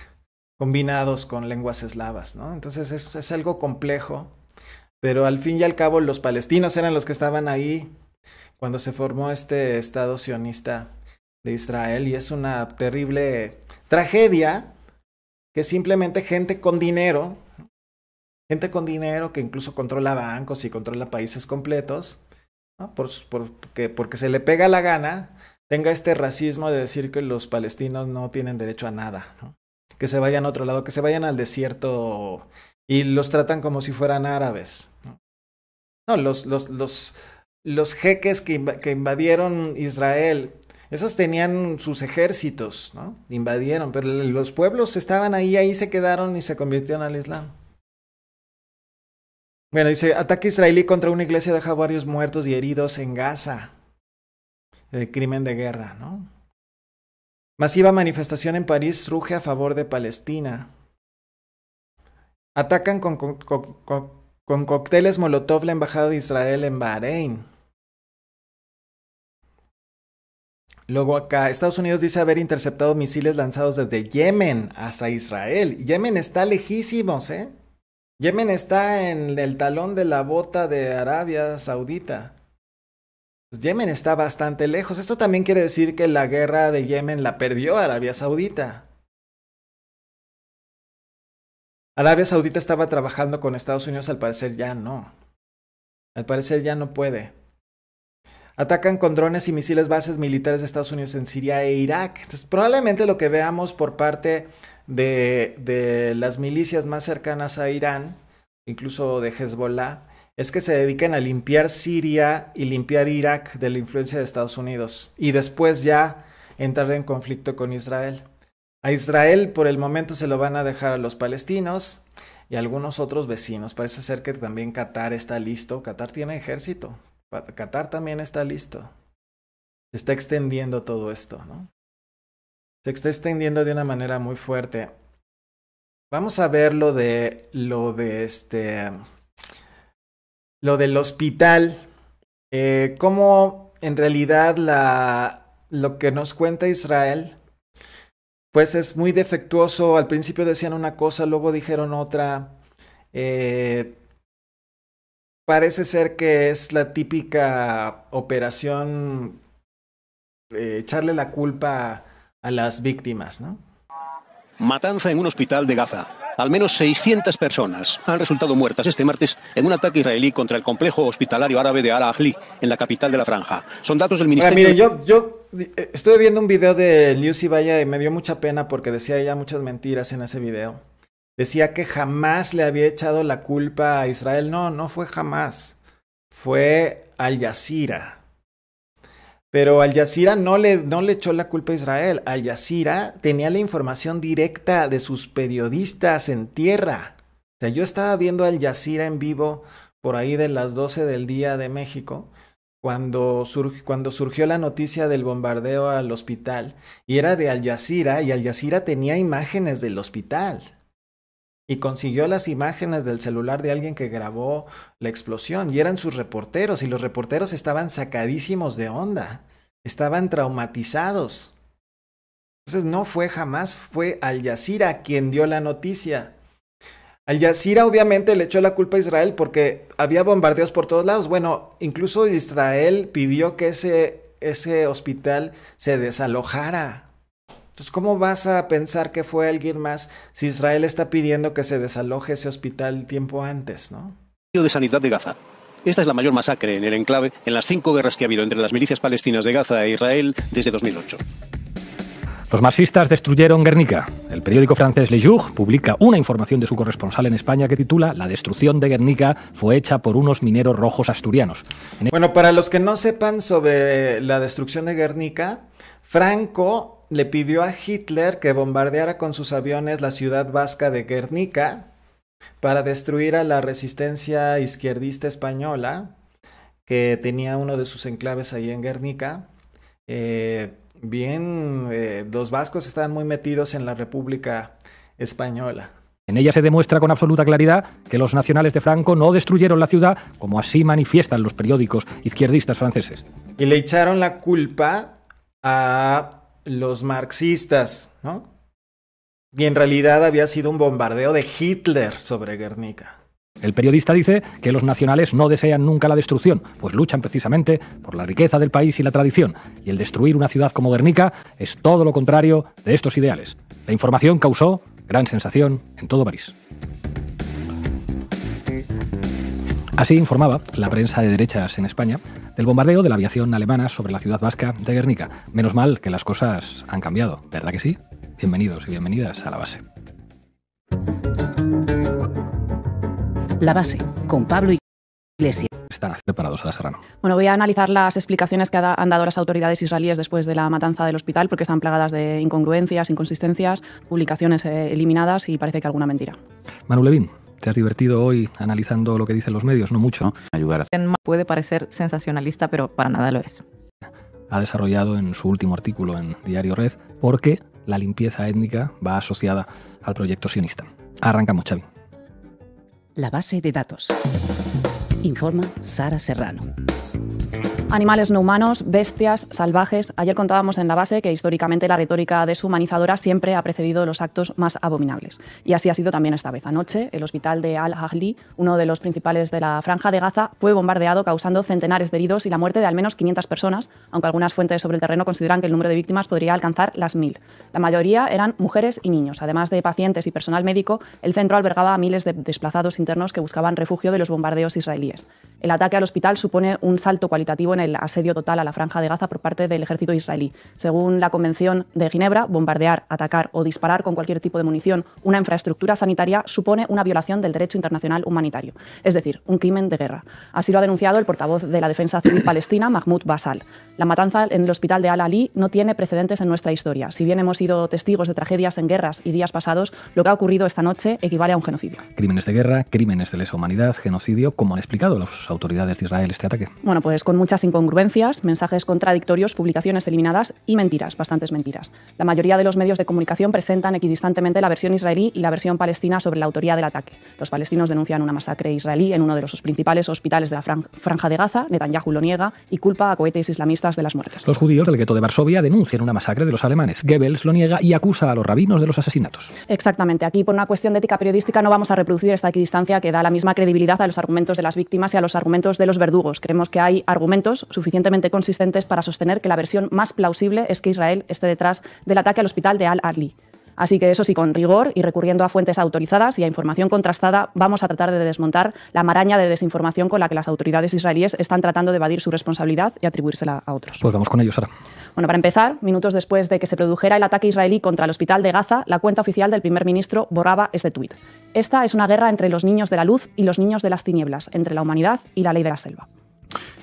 combinados con lenguas eslavas, ¿no? Entonces es, es algo complejo pero al fin y al cabo los palestinos eran los que estaban ahí cuando se formó este Estado sionista de Israel y es una terrible tragedia que simplemente gente con dinero, gente con dinero que incluso controla bancos y controla países completos, por, porque, porque se le pega la gana, tenga este racismo de decir que los palestinos no tienen derecho a nada, ¿no? que se vayan a otro lado, que se vayan al desierto y los tratan como si fueran árabes. No, los, los, los, jeques que, invadieron Israel, esos tenían sus ejércitos, ¿no? Invadieron, pero los pueblos estaban ahí, ahí se quedaron y se convirtieron al Islam. Bueno, dice, ataque israelí contra una iglesia deja varios muertos y heridos en Gaza. Eh, crimen de guerra, ¿no? Masiva manifestación en París ruge a favor de Palestina. Atacan con, cócteles Molotov la embajada de Israel en Bahrein. Luego acá, Estados Unidos dice haber interceptado misiles lanzados desde Yemen hasta Israel. Yemen está lejísimos, ¿eh? Yemen está en el talón de la bota de Arabia Saudita. Yemen está bastante lejos. Esto también quiere decir que la guerra de Yemen la perdió Arabia Saudita. Arabia Saudita estaba trabajando con Estados Unidos, al parecer ya no. Al parecer ya no puede. Atacan con drones y misiles bases militares de Estados Unidos en Siria e Irak. Entonces, probablemente lo que veamos por parte de, de las milicias más cercanas a Irán, incluso de Hezbollah, es que se dediquen a limpiar Siria y limpiar Irak de la influencia de Estados Unidos. Y después ya entrar en conflicto con Israel. A Israel por el momento se lo van a dejar a los palestinos y algunos otros vecinos. Parece ser que también Qatar está listo. Qatar tiene ejército. Qatar también está listo. Se está extendiendo todo esto, ¿no? Se está extendiendo de una manera muy fuerte. Vamos a ver lo de lo de este lo del hospital. Eh, cómo en realidad la, lo que nos cuenta Israel pues es muy defectuoso. Al principio decían una cosa, luego dijeron otra. Eh, parece ser que es la típica operación eh, echarle la culpa a las víctimas, ¿no? Matanza en un hospital de Gaza. Al menos 600 personas han resultado muertas este martes en un ataque israelí contra el complejo hospitalario árabe de Al-Ahli, en la capital de la franja. Son datos del Ministerio... Mire, yo, yo eh, estuve viendo un video de Lucy Valla y me dio mucha pena porque decía ella muchas mentiras en ese video. Decía que jamás le había echado la culpa a Israel. No, no fue jamás. Fue Al Jazeera. Pero Al Jazeera no le, echó la culpa a Israel. Al Jazeera tenía la información directa de sus periodistas en tierra. O sea, yo estaba viendo Al Jazeera en vivo por ahí de las 12 del día de México, cuando, cuando surgió la noticia del bombardeo al hospital. Y era de Al Jazeera, y Al Jazeera tenía imágenes del hospital y consiguió las imágenes del celular de alguien que grabó la explosión y eran sus reporteros y los reporteros estaban sacadísimos de onda, estaban traumatizados. Entonces no fue jamás, fue Al Jazeera quien dio la noticia. Al Jazeera obviamente le echó la culpa a Israel porque había bombardeos por todos lados. Bueno, incluso Israel pidió que ese, ese hospital se desalojara entonces, ¿cómo vas a pensar que fue alguien más si Israel está pidiendo que se desaloje ese hospital tiempo antes, no? De sanidad de Gaza. Esta es la mayor masacre en el enclave en las cinco guerras que ha habido entre las milicias palestinas de Gaza e Israel desde 2008. Los marxistas destruyeron Guernica. El periódico francés Le Jour publica una información de su corresponsal en España que titula La destrucción de Guernica fue hecha por unos mineros rojos asturianos. Bueno, para los que no sepan sobre la destrucción de Guernica, Franco le pidió a Hitler que bombardeara con sus aviones la ciudad vasca de Guernica para destruir a la resistencia izquierdista española que tenía uno de sus enclaves ahí en Guernica. Eh, bien, eh, los vascos estaban muy metidos en la República Española. En ella se demuestra con absoluta claridad que los nacionales de Franco no destruyeron la ciudad, como así manifiestan los periódicos izquierdistas franceses. Y le echaron la culpa a los marxistas, ¿no? Y en realidad había sido un bombardeo de Hitler sobre Guernica. El periodista dice que los nacionales no desean nunca la destrucción, pues luchan precisamente por la riqueza del país y la tradición, y el destruir una ciudad como Guernica es todo lo contrario de estos ideales. La información causó gran sensación en todo París. Así informaba la prensa de derechas en España del bombardeo de la aviación alemana sobre la ciudad vasca de Guernica. Menos mal que las cosas han cambiado, ¿verdad que sí? Bienvenidos y bienvenidas a la base. La base, con Pablo y Iglesia. Están preparados a la Serrano. Bueno, voy a analizar las explicaciones que han dado las autoridades israelíes después de la matanza del hospital, porque están plagadas de incongruencias, inconsistencias, publicaciones eh, eliminadas y parece que alguna mentira. Manu Levin, ¿Te has divertido hoy analizando lo que dicen los medios? No mucho. ¿no? Ayudar a... Puede parecer sensacionalista, pero para nada lo es. Ha desarrollado en su último artículo en Diario Red por qué la limpieza étnica va asociada al proyecto sionista. Arrancamos, Xavi. La base de datos. Informa Sara Serrano. Animales no humanos, bestias, salvajes. Ayer contábamos en la base que históricamente la retórica deshumanizadora siempre ha precedido los actos más abominables. Y así ha sido también esta vez. Anoche, el hospital de Al-Ahli, uno de los principales de la franja de Gaza, fue bombardeado causando centenares de heridos y la muerte de al menos 500 personas, aunque algunas fuentes sobre el terreno consideran que el número de víctimas podría alcanzar las mil. La mayoría eran mujeres y niños. Además de pacientes y personal médico, el centro albergaba a miles de desplazados internos que buscaban refugio de los bombardeos israelíes. El ataque al hospital supone un salto cualitativo en el asedio total a la franja de Gaza por parte del ejército israelí. Según la Convención de Ginebra, bombardear, atacar o disparar con cualquier tipo de munición una infraestructura sanitaria supone una violación del derecho internacional humanitario, es decir, un crimen de guerra. Así lo ha denunciado el portavoz de la Defensa Civil Palestina, Mahmoud Basal. La matanza en el hospital de Al-Ali no tiene precedentes en nuestra historia. Si bien hemos sido testigos de tragedias en guerras y días pasados, lo que ha ocurrido esta noche equivale a un genocidio. Crímenes de guerra, crímenes de lesa humanidad, genocidio, como han explicado las autoridades de Israel este ataque. Bueno, pues con muchas incongruencias, mensajes contradictorios, publicaciones eliminadas y mentiras, bastantes mentiras. La mayoría de los medios de comunicación presentan equidistantemente la versión israelí y la versión palestina sobre la autoría del ataque. Los palestinos denuncian una masacre israelí en uno de los principales hospitales de la franja de Gaza, Netanyahu lo niega y culpa a cohetes islamistas de las muertes. Los judíos del gueto de Varsovia denuncian una masacre de los alemanes. Goebbels lo niega y acusa a los rabinos de los asesinatos. Exactamente. Aquí, por una cuestión de ética periodística, no vamos a reproducir esta equidistancia que da la misma credibilidad a los argumentos de las víctimas y a los argumentos de los verdugos. Creemos que hay argumentos suficientemente consistentes para sostener que la versión más plausible es que Israel esté detrás del ataque al hospital de Al-Adli. Así que eso sí, con rigor y recurriendo a fuentes autorizadas y a información contrastada, vamos a tratar de desmontar la maraña de desinformación con la que las autoridades israelíes están tratando de evadir su responsabilidad y atribuírsela a otros. Pues vamos con ello, Sara. Bueno, para empezar, minutos después de que se produjera el ataque israelí contra el hospital de Gaza, la cuenta oficial del primer ministro borraba este tuit. Esta es una guerra entre los niños de la luz y los niños de las tinieblas, entre la humanidad y la ley de la selva.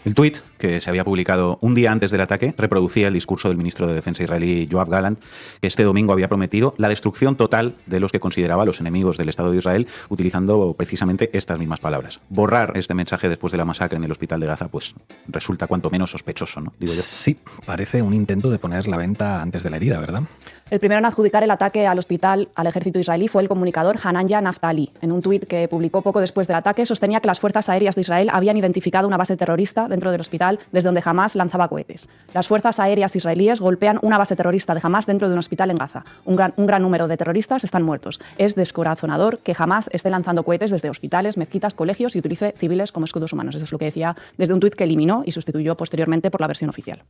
El tuit, que se había publicado un día antes del ataque, reproducía el discurso del ministro de Defensa israelí Joab Gallant, que este domingo había prometido la destrucción total de los que consideraba los enemigos del Estado de Israel, utilizando precisamente estas mismas palabras. Borrar este mensaje después de la masacre en el hospital de Gaza, pues resulta cuanto menos sospechoso, ¿no? Sí, parece un intento de poner la venta antes de la herida, ¿verdad? El primero en adjudicar el ataque al hospital al ejército israelí fue el comunicador Hananya Naftali. En un tuit que publicó poco después del ataque, sostenía que las fuerzas aéreas de Israel habían identificado una base terrorista dentro del hospital desde donde jamás lanzaba cohetes. Las fuerzas aéreas israelíes golpean una base terrorista de jamás dentro de un hospital en Gaza. Un gran, un gran número de terroristas están muertos. Es descorazonador que jamás esté lanzando cohetes desde hospitales, mezquitas, colegios y utilice civiles como escudos humanos. Eso es lo que decía desde un tuit que eliminó y sustituyó posteriormente por la versión oficial.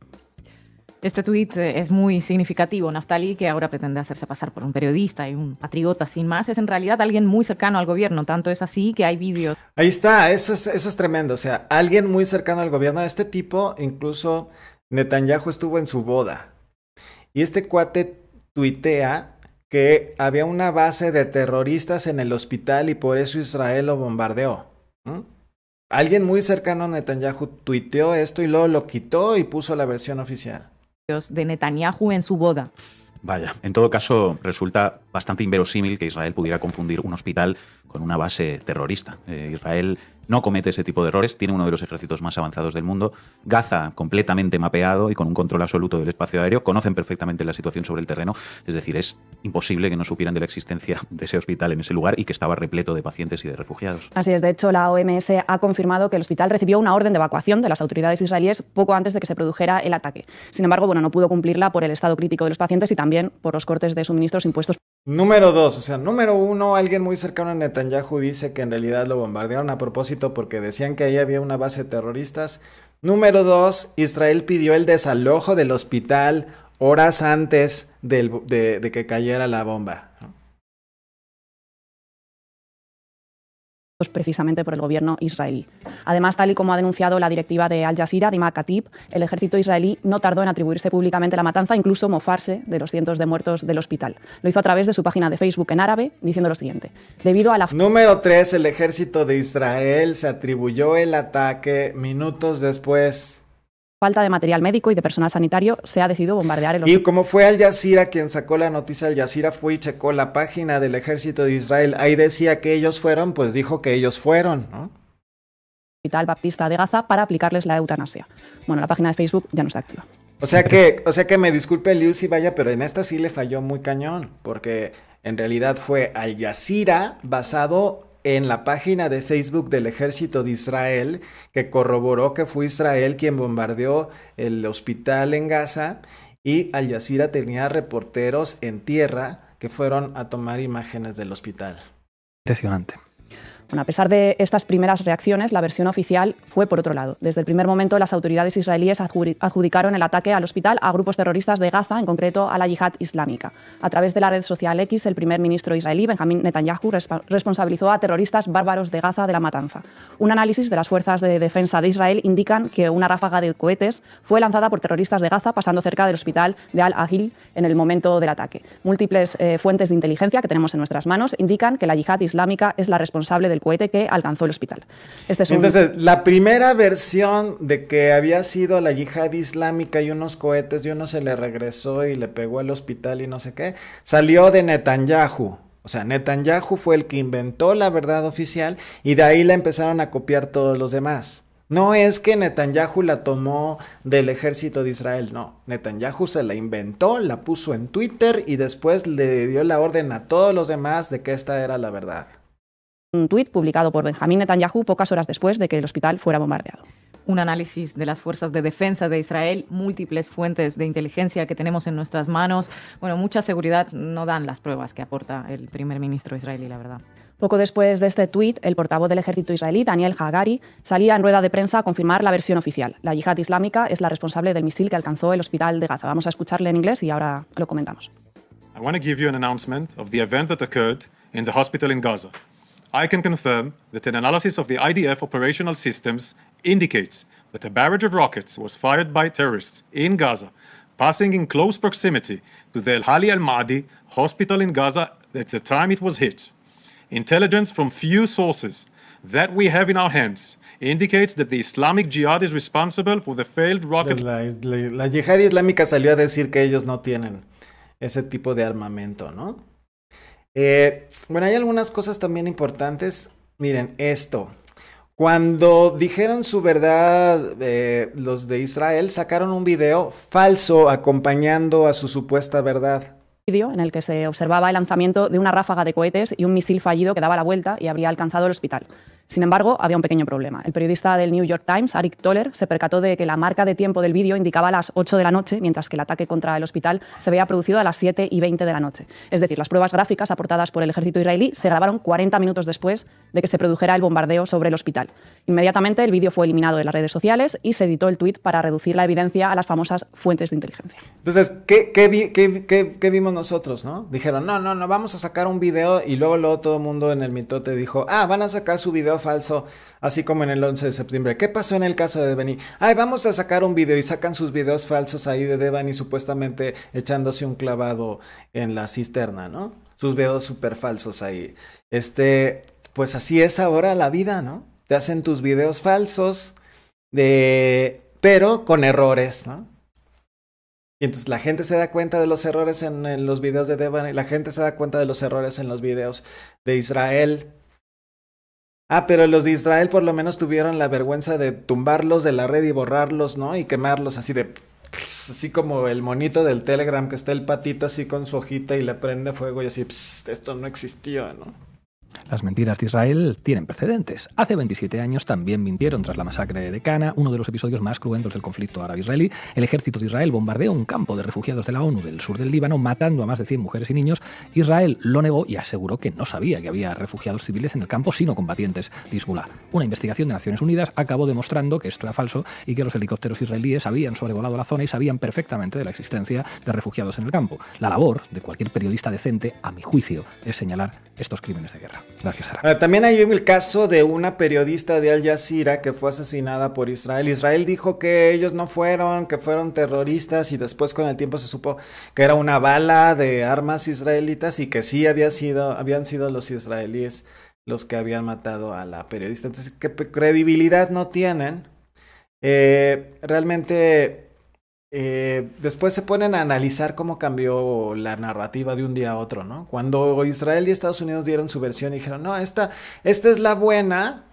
Este tuit eh, es muy significativo. Naftali, que ahora pretende hacerse pasar por un periodista y un patriota sin más, es en realidad alguien muy cercano al gobierno. Tanto es así que hay vídeos. Ahí está, eso es, tremendo. O sea, alguien muy cercano al gobierno. de Este tipo, incluso Netanyahu estuvo en su boda. Y este cuate tuitea que había una base de terroristas en el hospital y por eso Israel lo bombardeó. Alguien muy cercano a Netanyahu tuiteó esto y luego lo quitó y puso la versión oficial de Netanyahu en su boda. Vaya, en todo caso, resulta bastante inverosímil que Israel pudiera confundir un hospital con una base terrorista. Eh, Israel no comete ese tipo de errores, tiene uno de los ejércitos más avanzados del mundo, Gaza completamente mapeado y con un control absoluto del espacio aéreo, conocen perfectamente la situación sobre el terreno, es decir, es imposible que no supieran de la existencia de ese hospital en ese lugar y que estaba repleto de pacientes y de refugiados. Así es, de hecho la OMS ha confirmado que el hospital recibió una orden de evacuación de las autoridades israelíes poco antes de que se produjera el ataque. Sin embargo, bueno, no pudo cumplirla por el estado crítico de los pacientes y también por los cortes de suministros impuestos Número dos, o sea, número uno, alguien muy cercano a Netanyahu dice que en realidad lo bombardearon a propósito porque decían que ahí había una base de terroristas. Número dos, Israel pidió el desalojo del hospital horas antes de, de, que cayera la bomba. precisamente por el gobierno israelí. Además, tal y como ha denunciado la directiva de Al Jazeera, de Katib, el ejército israelí no tardó en atribuirse públicamente la matanza, incluso mofarse de los cientos de muertos del hospital. Lo hizo a través de su página de Facebook en árabe, diciendo lo siguiente. Debido a la... Número 3, el ejército de Israel se atribuyó el ataque minutos después falta de material médico y de personal sanitario, se ha decidido bombardear el hospital. Y como fue Al Jazeera quien sacó la noticia, Al Jazeera fue y checó la página del ejército de Israel. Ahí decía que ellos fueron, pues dijo que ellos fueron, ¿no? Hospital Baptista de Gaza para aplicarles la eutanasia. Bueno, la página de Facebook ya no está activa. O sea que, o sea que me disculpe si vaya, pero en esta sí le falló muy cañón, porque en realidad fue Al Jazeera basado en la página de Facebook del ejército de Israel, que corroboró que fue Israel quien bombardeó el hospital en Gaza y Al Jazeera tenía reporteros en tierra que fueron a tomar imágenes del hospital. Impresionante a pesar de estas primeras reacciones, la versión oficial fue por otro lado. Desde el primer momento, las autoridades israelíes adjudicaron el ataque al hospital a grupos terroristas de Gaza, en concreto a la yihad islámica. A través de la red social X, el primer ministro israelí, Benjamin Netanyahu, responsabilizó a terroristas bárbaros de Gaza de la matanza. Un análisis de las fuerzas de defensa de Israel indican que una ráfaga de cohetes fue lanzada por terroristas de Gaza pasando cerca del hospital de Al-Ahil en el momento del ataque. Múltiples eh, fuentes de inteligencia que tenemos en nuestras manos indican que la yihad islámica es la responsable del cohete que alcanzó el hospital. Este es Entonces, la primera versión de que había sido la yihad islámica y unos cohetes y uno se le regresó y le pegó al hospital y no sé qué, salió de Netanyahu. O sea, Netanyahu fue el que inventó la verdad oficial y de ahí la empezaron a copiar todos los demás. No es que Netanyahu la tomó del ejército de Israel, no. Netanyahu se la inventó, la puso en Twitter y después le dio la orden a todos los demás de que esta era la verdad un tuit publicado por Benjamín Netanyahu pocas horas después de que el hospital fuera bombardeado. Un análisis de las fuerzas de defensa de Israel, múltiples fuentes de inteligencia que tenemos en nuestras manos. Bueno, mucha seguridad no dan las pruebas que aporta el primer ministro israelí, la verdad. Poco después de este tuit, el portavoz del ejército israelí, Daniel Hagari, salía en rueda de prensa a confirmar la versión oficial. La yihad islámica es la responsable del misil que alcanzó el hospital de Gaza. Vamos a escucharle en inglés y ahora lo comentamos. I want to give you an announcement of the event that occurred in the hospital in Gaza. I can confirm that an analysis of the IDF operational systems indicates that a barrage of rockets was fired by terrorists in Gaza, passing in close proximity to the El Hali Al Mahdi hospital in Gaza at the time it was hit. Intelligence from few sources that we have in our hands indicates that the Islamic Jihad is responsible for the failed rocket. La, la, la Jihad islámica salió a decir que ellos no tienen ese tipo de armamento, ¿no? Eh, bueno, hay algunas cosas también importantes. Miren, esto. Cuando dijeron su verdad eh, los de Israel, sacaron un video falso acompañando a su supuesta verdad. Video en el que se observaba el lanzamiento de una ráfaga de cohetes y un misil fallido que daba la vuelta y habría alcanzado el hospital. Sin embargo, había un pequeño problema. El periodista del New York Times, Arik Toller, se percató de que la marca de tiempo del vídeo indicaba las 8 de la noche, mientras que el ataque contra el hospital se había producido a las 7 y 20 de la noche. Es decir, las pruebas gráficas aportadas por el ejército israelí se grabaron 40 minutos después de que se produjera el bombardeo sobre el hospital. Inmediatamente el vídeo fue eliminado de las redes sociales y se editó el tuit para reducir la evidencia a las famosas fuentes de inteligencia. Entonces, ¿qué, vimos nosotros? ¿no? Dijeron, no, no, no, vamos a sacar un vídeo y luego, luego todo el mundo en el mitote dijo, ah, van a sacar su vídeo falso, así como en el 11 de septiembre. ¿Qué pasó en el caso de Devani? Ay, vamos a sacar un video y sacan sus videos falsos ahí de Devani supuestamente echándose un clavado en la cisterna, ¿no? Sus videos súper falsos ahí. Este, pues así es ahora la vida, ¿no? Te hacen tus videos falsos de... pero con errores, ¿no? Y entonces la gente se da cuenta de los errores en, en los videos de Devani, la gente se da cuenta de los errores en los videos de Israel, Ah, pero los de Israel por lo menos tuvieron la vergüenza de tumbarlos de la red y borrarlos, ¿no? Y quemarlos así de... Así como el monito del Telegram que está el patito así con su hojita y le prende fuego y así, esto no existió, ¿no? Las mentiras de Israel tienen precedentes. Hace 27 años también mintieron tras la masacre de Cana, uno de los episodios más cruentos del conflicto árabe-israelí. El ejército de Israel bombardeó un campo de refugiados de la ONU del sur del Líbano, matando a más de 100 mujeres y niños. Israel lo negó y aseguró que no sabía que había refugiados civiles en el campo, sino combatientes de Hezbollah. Una investigación de Naciones Unidas acabó demostrando que esto era falso y que los helicópteros israelíes habían sobrevolado la zona y sabían perfectamente de la existencia de refugiados en el campo. La labor de cualquier periodista decente, a mi juicio, es señalar estos crímenes de guerra también hay el caso de una periodista de Al Jazeera que fue asesinada por Israel. Israel dijo que ellos no fueron, que fueron terroristas y después con el tiempo se supo que era una bala de armas israelitas y que sí había sido, habían sido los israelíes los que habían matado a la periodista. Entonces, ¿qué credibilidad no tienen? Eh, realmente eh, después se ponen a analizar cómo cambió la narrativa de un día a otro, ¿no? Cuando Israel y Estados Unidos dieron su versión y dijeron, no, esta, esta es la buena.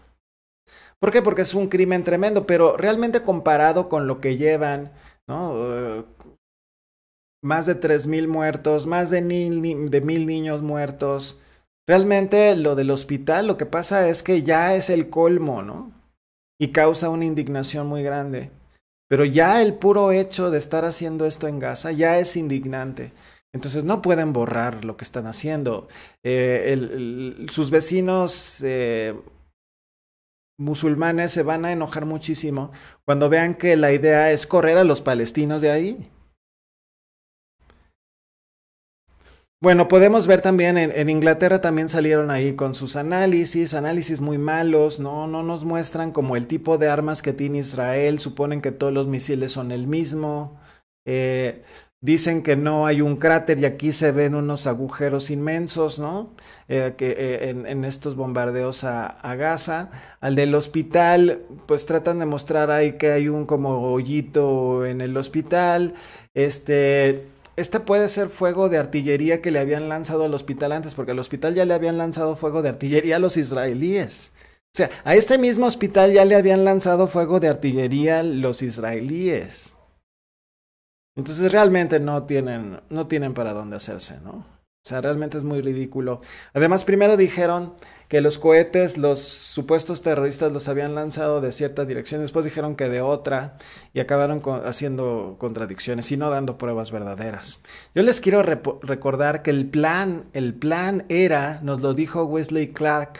¿Por qué? Porque es un crimen tremendo, pero realmente comparado con lo que llevan, ¿no? Eh, más de 3.000 muertos, más de, mil, de mil niños muertos. Realmente lo del hospital, lo que pasa es que ya es el colmo, ¿no? Y causa una indignación muy grande. Pero ya el puro hecho de estar haciendo esto en Gaza ya es indignante. Entonces no pueden borrar lo que están haciendo. Eh, sus vecinos eh, musulmanes se van a enojar muchísimo cuando vean que la idea es correr a los palestinos de ahí. Bueno, podemos ver también en, Inglaterra también salieron ahí con sus análisis, análisis muy malos, no, no nos muestran como el tipo de armas que tiene Israel, suponen que todos los misiles son el mismo, eh, dicen que no hay un cráter y aquí se ven unos agujeros inmensos, ¿no? Eh, que, eh, en, estos bombardeos a, a, Gaza. Al del hospital, pues tratan de mostrar ahí que hay un como hoyito en el hospital, este este puede ser fuego de artillería que le habían lanzado al hospital antes, porque al hospital ya le habían lanzado fuego de artillería a los israelíes. O sea, a este mismo hospital ya le habían lanzado fuego de artillería los israelíes. Entonces realmente no tienen, no tienen para dónde hacerse, ¿no? O sea, realmente es muy ridículo. Además, primero dijeron que los cohetes, los supuestos terroristas los habían lanzado de cierta dirección, después dijeron que de otra y acabaron haciendo contradicciones y no dando pruebas verdaderas. Yo les quiero recordar que el plan, el plan era, nos lo dijo Wesley Clark,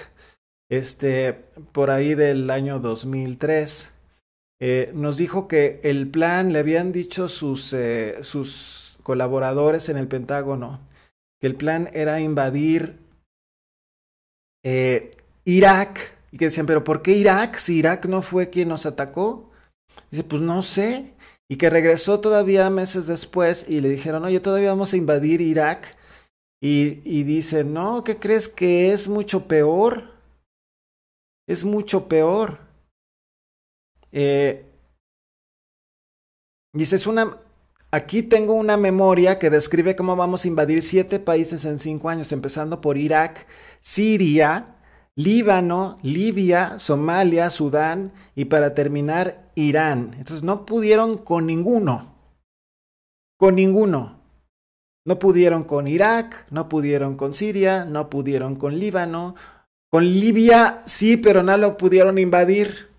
este, por ahí del año 2003, eh, nos dijo que el plan le habían dicho sus, eh, sus colaboradores en el Pentágono que el plan era invadir eh, Irak. Y que decían, pero ¿por qué Irak? Si Irak no fue quien nos atacó. Dice, pues no sé. Y que regresó todavía meses después y le dijeron, no yo todavía vamos a invadir Irak. Y, y dice, no, ¿qué crees que es mucho peor? Es mucho peor. Eh, dice, es una, Aquí tengo una memoria que describe cómo vamos a invadir siete países en cinco años, empezando por Irak, Siria, Líbano, Libia, Somalia, Sudán y para terminar Irán. Entonces no pudieron con ninguno. Con ninguno. No pudieron con Irak, no pudieron con Siria, no pudieron con Líbano. Con Libia sí, pero no lo pudieron invadir.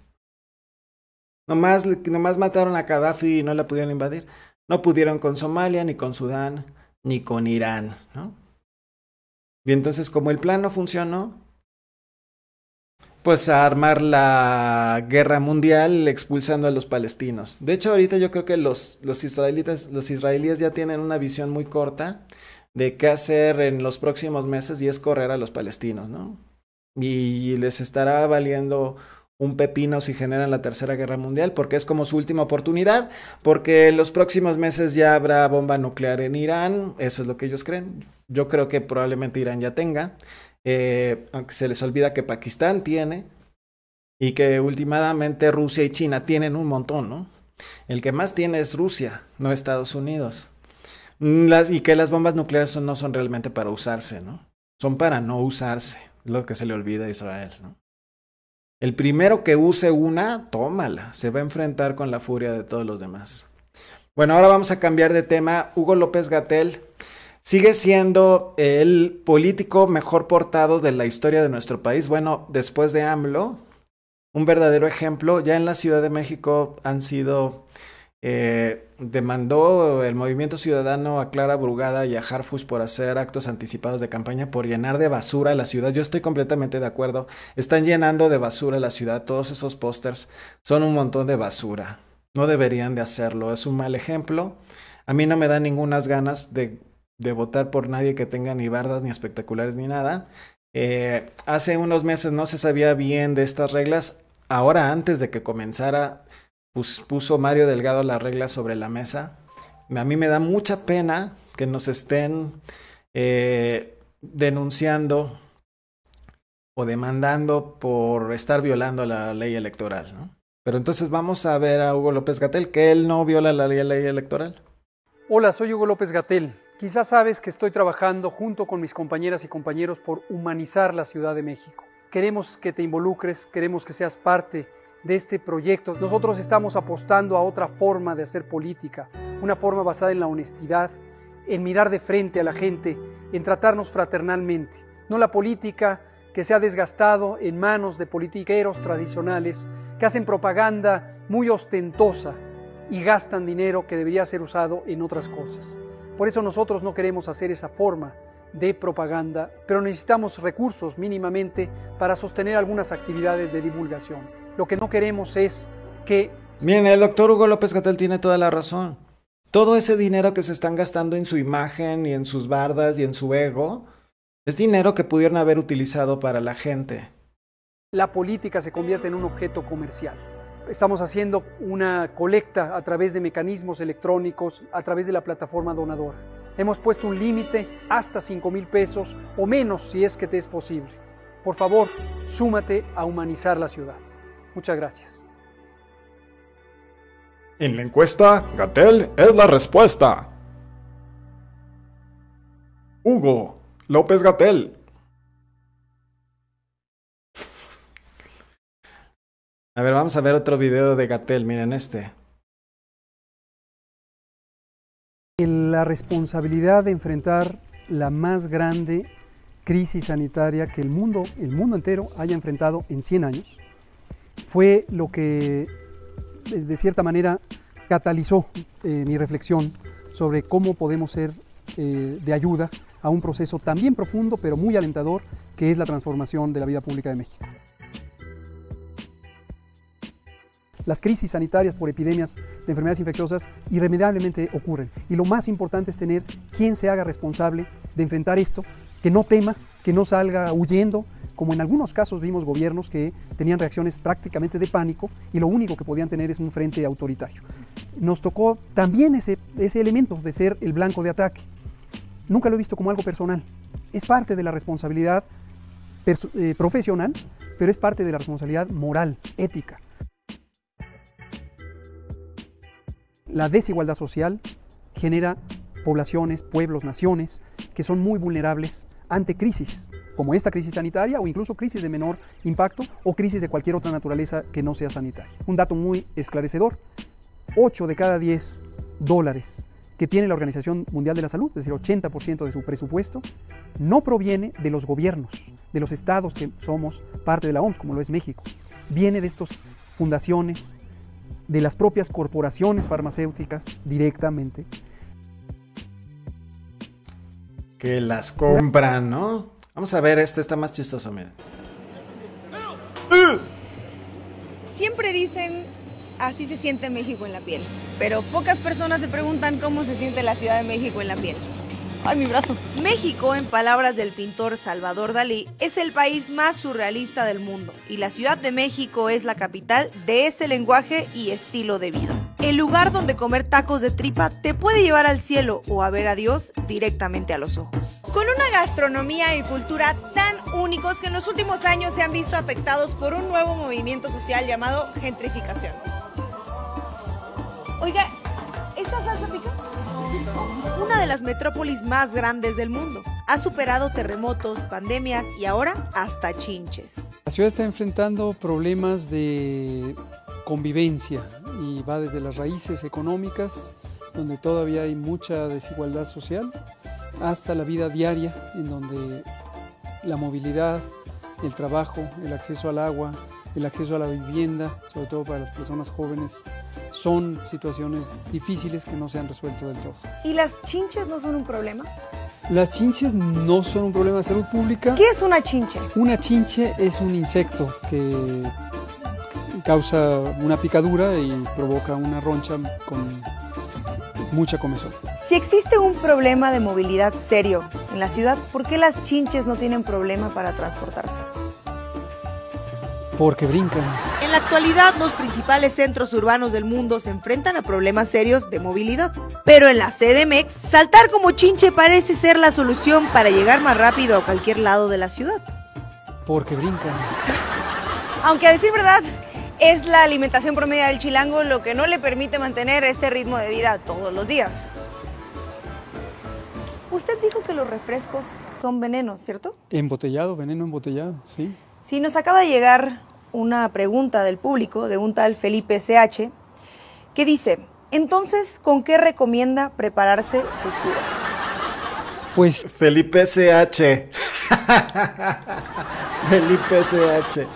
Nomás, nomás mataron a Gaddafi y no la pudieron invadir. No pudieron con Somalia, ni con Sudán, ni con Irán, ¿no? Y entonces, como el plan no funcionó, pues a armar la guerra mundial expulsando a los palestinos. De hecho, ahorita yo creo que los, los israelitas, los israelíes ya tienen una visión muy corta de qué hacer en los próximos meses y es correr a los palestinos, ¿no? Y les estará valiendo un pepino si generan la Tercera Guerra Mundial, porque es como su última oportunidad, porque en los próximos meses ya habrá bomba nuclear en Irán, eso es lo que ellos creen. Yo creo que probablemente Irán ya tenga, eh, aunque se les olvida que Pakistán tiene y que últimamente Rusia y China tienen un montón, ¿no? El que más tiene es Rusia, no Estados Unidos. y que las bombas nucleares no son realmente para usarse, ¿no? Son para no usarse, lo que se le olvida a Israel, ¿no? El primero que use una, tómala, se va a enfrentar con la furia de todos los demás. Bueno, ahora vamos a cambiar de tema. Hugo López Gatel sigue siendo eh, el político mejor portado de la historia de nuestro país. Bueno, después de AMLO, un verdadero ejemplo, ya en la Ciudad de México han sido eh, demandó el movimiento ciudadano a Clara Brugada y a Harfus por hacer actos anticipados de campaña por llenar de basura la ciudad. Yo estoy completamente de acuerdo. Están llenando de basura la ciudad. Todos esos pósters son un montón de basura. No deberían de hacerlo. Es un mal ejemplo. A mí no me da ninguna ganas de, votar por nadie que tenga ni bardas, ni espectaculares, ni nada. Eh, hace unos meses no se sabía bien de estas reglas. Ahora, antes de que comenzara puso Mario Delgado la regla sobre la mesa. A mí me da mucha pena que nos estén eh, denunciando o demandando por estar violando la ley electoral, Pero entonces vamos a ver a Hugo López Gatel, que él no viola la ley electoral. Hola, soy Hugo López Gatel. Quizás sabes que estoy trabajando junto con mis compañeras y compañeros por humanizar la Ciudad de México. Queremos que te involucres, queremos que seas parte de este proyecto. Nosotros estamos apostando a otra forma de hacer política, una forma basada en la honestidad, en mirar de frente a la gente, en tratarnos fraternalmente. No la política que se ha desgastado en manos de politiqueros tradicionales que hacen propaganda muy ostentosa y gastan dinero que debería ser usado en otras cosas. Por eso nosotros no queremos hacer esa forma de propaganda, pero necesitamos recursos mínimamente para sostener algunas actividades de divulgación. Lo que no queremos es que... Miren, el doctor Hugo López Gatel tiene toda la razón. Todo ese dinero que se están gastando en su imagen y en sus bardas y en su ego, es dinero que pudieron haber utilizado para la gente. La política se convierte en un objeto comercial. Estamos haciendo una colecta a través de mecanismos electrónicos, a través de la plataforma donadora. Hemos puesto un límite hasta 5 mil pesos o menos si es que te es posible. Por favor, súmate a humanizar la ciudad. Muchas gracias. En la encuesta, Gatel es la respuesta. Hugo López Gatel. A ver, vamos a ver otro video de Gatel, miren este. La responsabilidad de enfrentar la más grande crisis sanitaria que el mundo, el mundo entero haya enfrentado en 100 años fue lo que de cierta manera catalizó eh, mi reflexión sobre cómo podemos ser eh, de ayuda a un proceso también profundo, pero muy alentador, que es la transformación de la vida pública de México. Las crisis sanitarias por epidemias de enfermedades infecciosas irremediablemente ocurren y lo más importante es tener quien se haga responsable de enfrentar esto, que no tema, que no salga huyendo, como en algunos casos vimos gobiernos que tenían reacciones prácticamente de pánico y lo único que podían tener es un frente autoritario. Nos tocó también ese, elemento de ser el blanco de ataque. Nunca lo he visto como algo personal. Es parte de la responsabilidad eh, profesional, pero es parte de la responsabilidad moral, ética. La desigualdad social genera poblaciones, pueblos, naciones que son muy vulnerables ante crisis como esta crisis sanitaria o incluso crisis de menor impacto o crisis de cualquier otra naturaleza que no sea sanitaria. Un dato muy esclarecedor, 8 de cada 10 dólares que tiene la Organización Mundial de la Salud, es decir, 80% de su presupuesto, no proviene de los gobiernos, de los estados que somos parte de la OMS, como lo es México. Viene de estas fundaciones, de las propias corporaciones farmacéuticas directamente. Que las compran, ¿no? Vamos a ver, este está más chistoso, miren. Siempre dicen, así se siente México en la piel, pero pocas personas se preguntan cómo se siente la Ciudad de México en la piel. Ay, mi brazo. México, en palabras del pintor Salvador Dalí, es el país más surrealista del mundo y la Ciudad de México es la capital de ese lenguaje y estilo de vida. El lugar donde comer tacos de tripa te puede llevar al cielo o a ver a Dios directamente a los ojos. Con una gastronomía y cultura tan únicos que en los últimos años se han visto afectados por un nuevo movimiento social llamado gentrificación. Oiga, ¿esta salsa pica? una de las metrópolis más grandes del mundo. Ha superado terremotos, pandemias y ahora hasta chinches. La ciudad está enfrentando problemas de convivencia y va desde las raíces económicas, donde todavía hay mucha desigualdad social, hasta la vida diaria, en donde la movilidad, el trabajo, el acceso al agua, el acceso a la vivienda, sobre todo para las personas jóvenes, son situaciones difíciles que no se han resuelto del todo. ¿Y las chinches no son un problema? Las chinches no son un problema de salud pública. ¿Qué es una chinche? Una chinche es un insecto que causa una picadura y provoca una roncha con mucha comezón. Si existe un problema de movilidad serio en la ciudad, ¿por qué las chinches no tienen problema para transportarse? porque brincan. En la actualidad, los principales centros urbanos del mundo se enfrentan a problemas serios de movilidad. Pero en la CDMX, saltar como chinche parece ser la solución para llegar más rápido a cualquier lado de la ciudad. Porque brincan. Aunque a decir verdad, es la alimentación promedio del chilango lo que no le permite mantener este ritmo de vida todos los días. Usted dijo que los refrescos son venenos, ¿cierto? Embotellado, veneno embotellado, sí. Si nos acaba de llegar una pregunta del público de un tal Felipe CH que dice, entonces, ¿con qué recomienda prepararse sus curas? Pues Felipe CH. Felipe CH.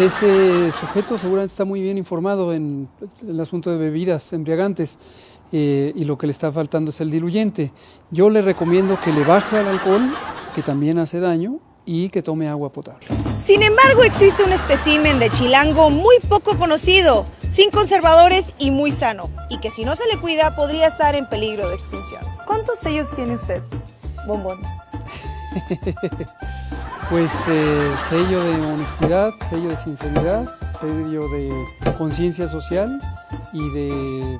Ese sujeto seguramente está muy bien informado en el asunto de bebidas embriagantes eh, y lo que le está faltando es el diluyente. Yo le recomiendo que le baje al alcohol, que también hace daño, y que tome agua potable. Sin embargo, existe un espécimen de chilango muy poco conocido, sin conservadores y muy sano, y que si no se le cuida podría estar en peligro de extinción. ¿Cuántos sellos tiene usted, bombón? pues eh, sello de honestidad, sello de sinceridad, sello de conciencia social y de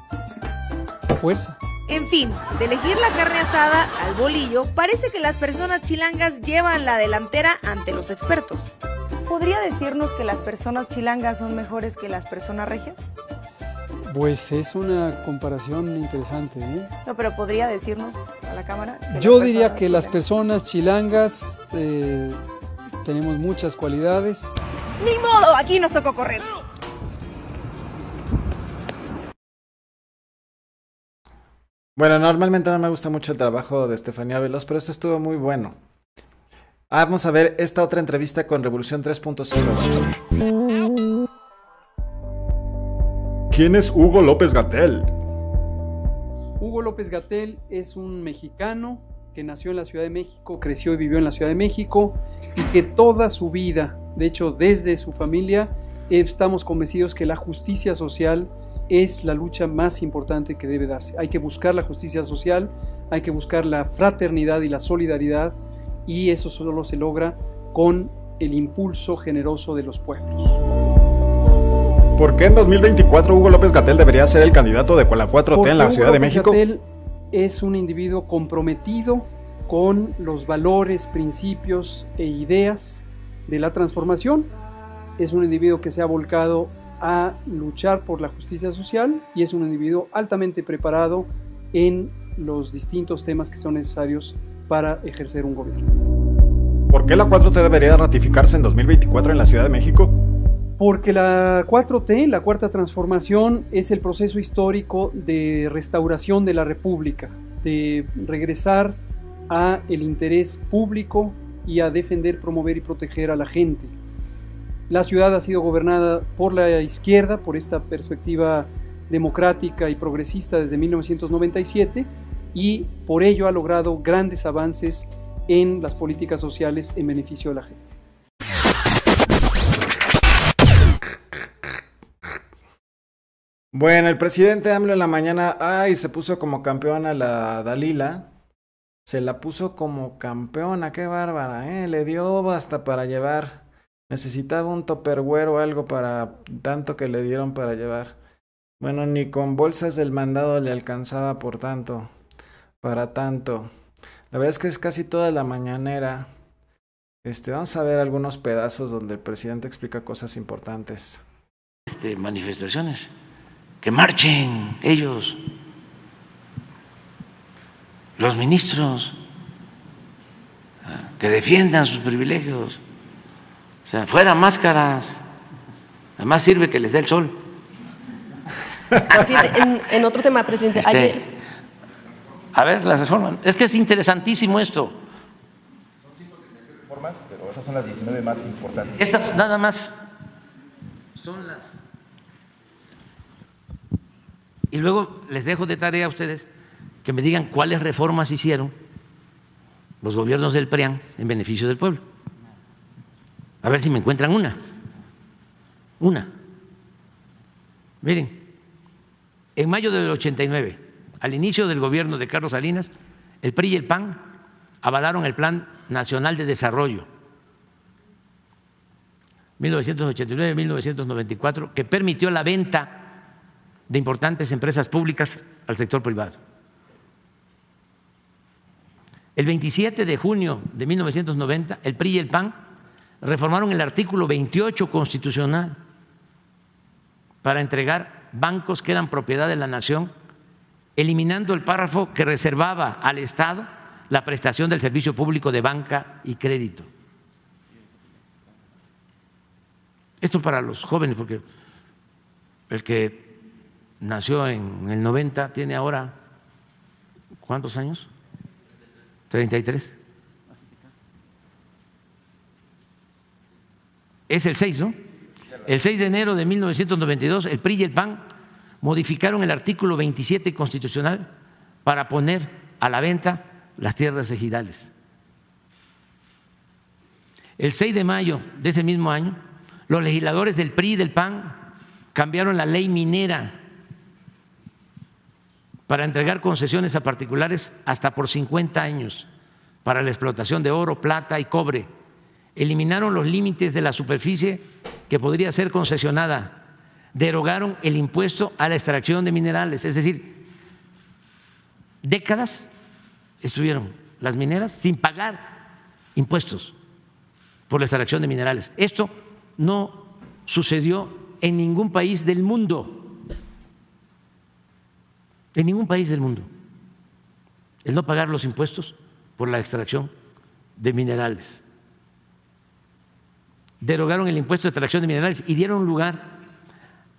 fuerza. En fin, de elegir la carne asada al bolillo, parece que las personas chilangas llevan la delantera ante los expertos. ¿Podría decirnos que las personas chilangas son mejores que las personas regias? Pues es una comparación interesante. ¿eh? No, pero podría decirnos a la cámara. Yo diría que las personas chilangas eh, tenemos muchas cualidades. Ni modo, aquí nos tocó correr. Bueno, normalmente no me gusta mucho el trabajo de Estefanía Veloz, pero esto estuvo muy bueno. Ah, vamos a ver esta otra entrevista con Revolución 3.0. ¿Quién es Hugo López Gatel? Hugo López Gatel es un mexicano que nació en la Ciudad de México, creció y vivió en la Ciudad de México y que toda su vida, de hecho desde su familia, eh, estamos convencidos que la justicia social es la lucha más importante que debe darse. Hay que buscar la justicia social, hay que buscar la fraternidad y la solidaridad y eso solo se logra con el impulso generoso de los pueblos. ¿Por qué en 2024 Hugo López Gatel debería ser el candidato de la 4T en la Ciudad de México? Gatel es un individuo comprometido con los valores, principios e ideas de la transformación. Es un individuo que se ha volcado a luchar por la justicia social y es un individuo altamente preparado en los distintos temas que son necesarios para ejercer un gobierno. ¿Por qué la 4T debería ratificarse en 2024 en la Ciudad de México? Porque la 4T, la Cuarta Transformación, es el proceso histórico de restauración de la República, de regresar a el interés público y a defender, promover y proteger a la gente, la ciudad ha sido gobernada por la izquierda, por esta perspectiva democrática y progresista desde 1997 y por ello ha logrado grandes avances en las políticas sociales en beneficio de la gente. Bueno, el presidente AMLO en la mañana, ay, se puso como campeona la Dalila. Se la puso como campeona, qué bárbara, ¿eh? Le dio basta para llevar Necesitaba un topperware o algo para tanto que le dieron para llevar. Bueno, ni con bolsas del mandado le alcanzaba por tanto. Para tanto. La verdad es que es casi toda la mañanera. Este, vamos a ver algunos pedazos donde el presidente explica cosas importantes. Este, manifestaciones. Que marchen ellos. Los ministros. Ah, que defiendan sus privilegios. O sea, fuera máscaras. Además sirve que les dé el sol. en, otro tema, presidente. Este, a ver, las reformas. Es que es interesantísimo esto. Son cinco reformas, pero esas son las 19 más importantes. Estas nada más son las. Y luego les dejo de tarea a ustedes que me digan cuáles reformas hicieron los gobiernos del PRIAN en beneficio del pueblo. A ver si me encuentran una. Una. Miren, en mayo del 89, al inicio del gobierno de Carlos Salinas, el PRI y el PAN avalaron el Plan Nacional de Desarrollo 1989-1994, que permitió la venta de importantes empresas públicas al sector privado. El 27 de junio de 1990, el PRI y el PAN reformaron el artículo 28 constitucional para entregar bancos que eran propiedad de la nación, eliminando el párrafo que reservaba al Estado la prestación del servicio público de banca y crédito. Esto para los jóvenes, porque el que nació en el 90 tiene ahora, ¿cuántos años? 33. es el 6, ¿no? El 6 de enero de 1992, el PRI y el PAN modificaron el artículo 27 constitucional para poner a la venta las tierras ejidales. El 6 de mayo de ese mismo año, los legisladores del PRI y del PAN cambiaron la ley minera para entregar concesiones a particulares hasta por 50 años para la explotación de oro, plata y cobre eliminaron los límites de la superficie que podría ser concesionada, derogaron el impuesto a la extracción de minerales, es decir, décadas estuvieron las mineras sin pagar impuestos por la extracción de minerales. Esto no sucedió en ningún país del mundo, en ningún país del mundo, el no pagar los impuestos por la extracción de minerales derogaron el impuesto de extracción de minerales y dieron lugar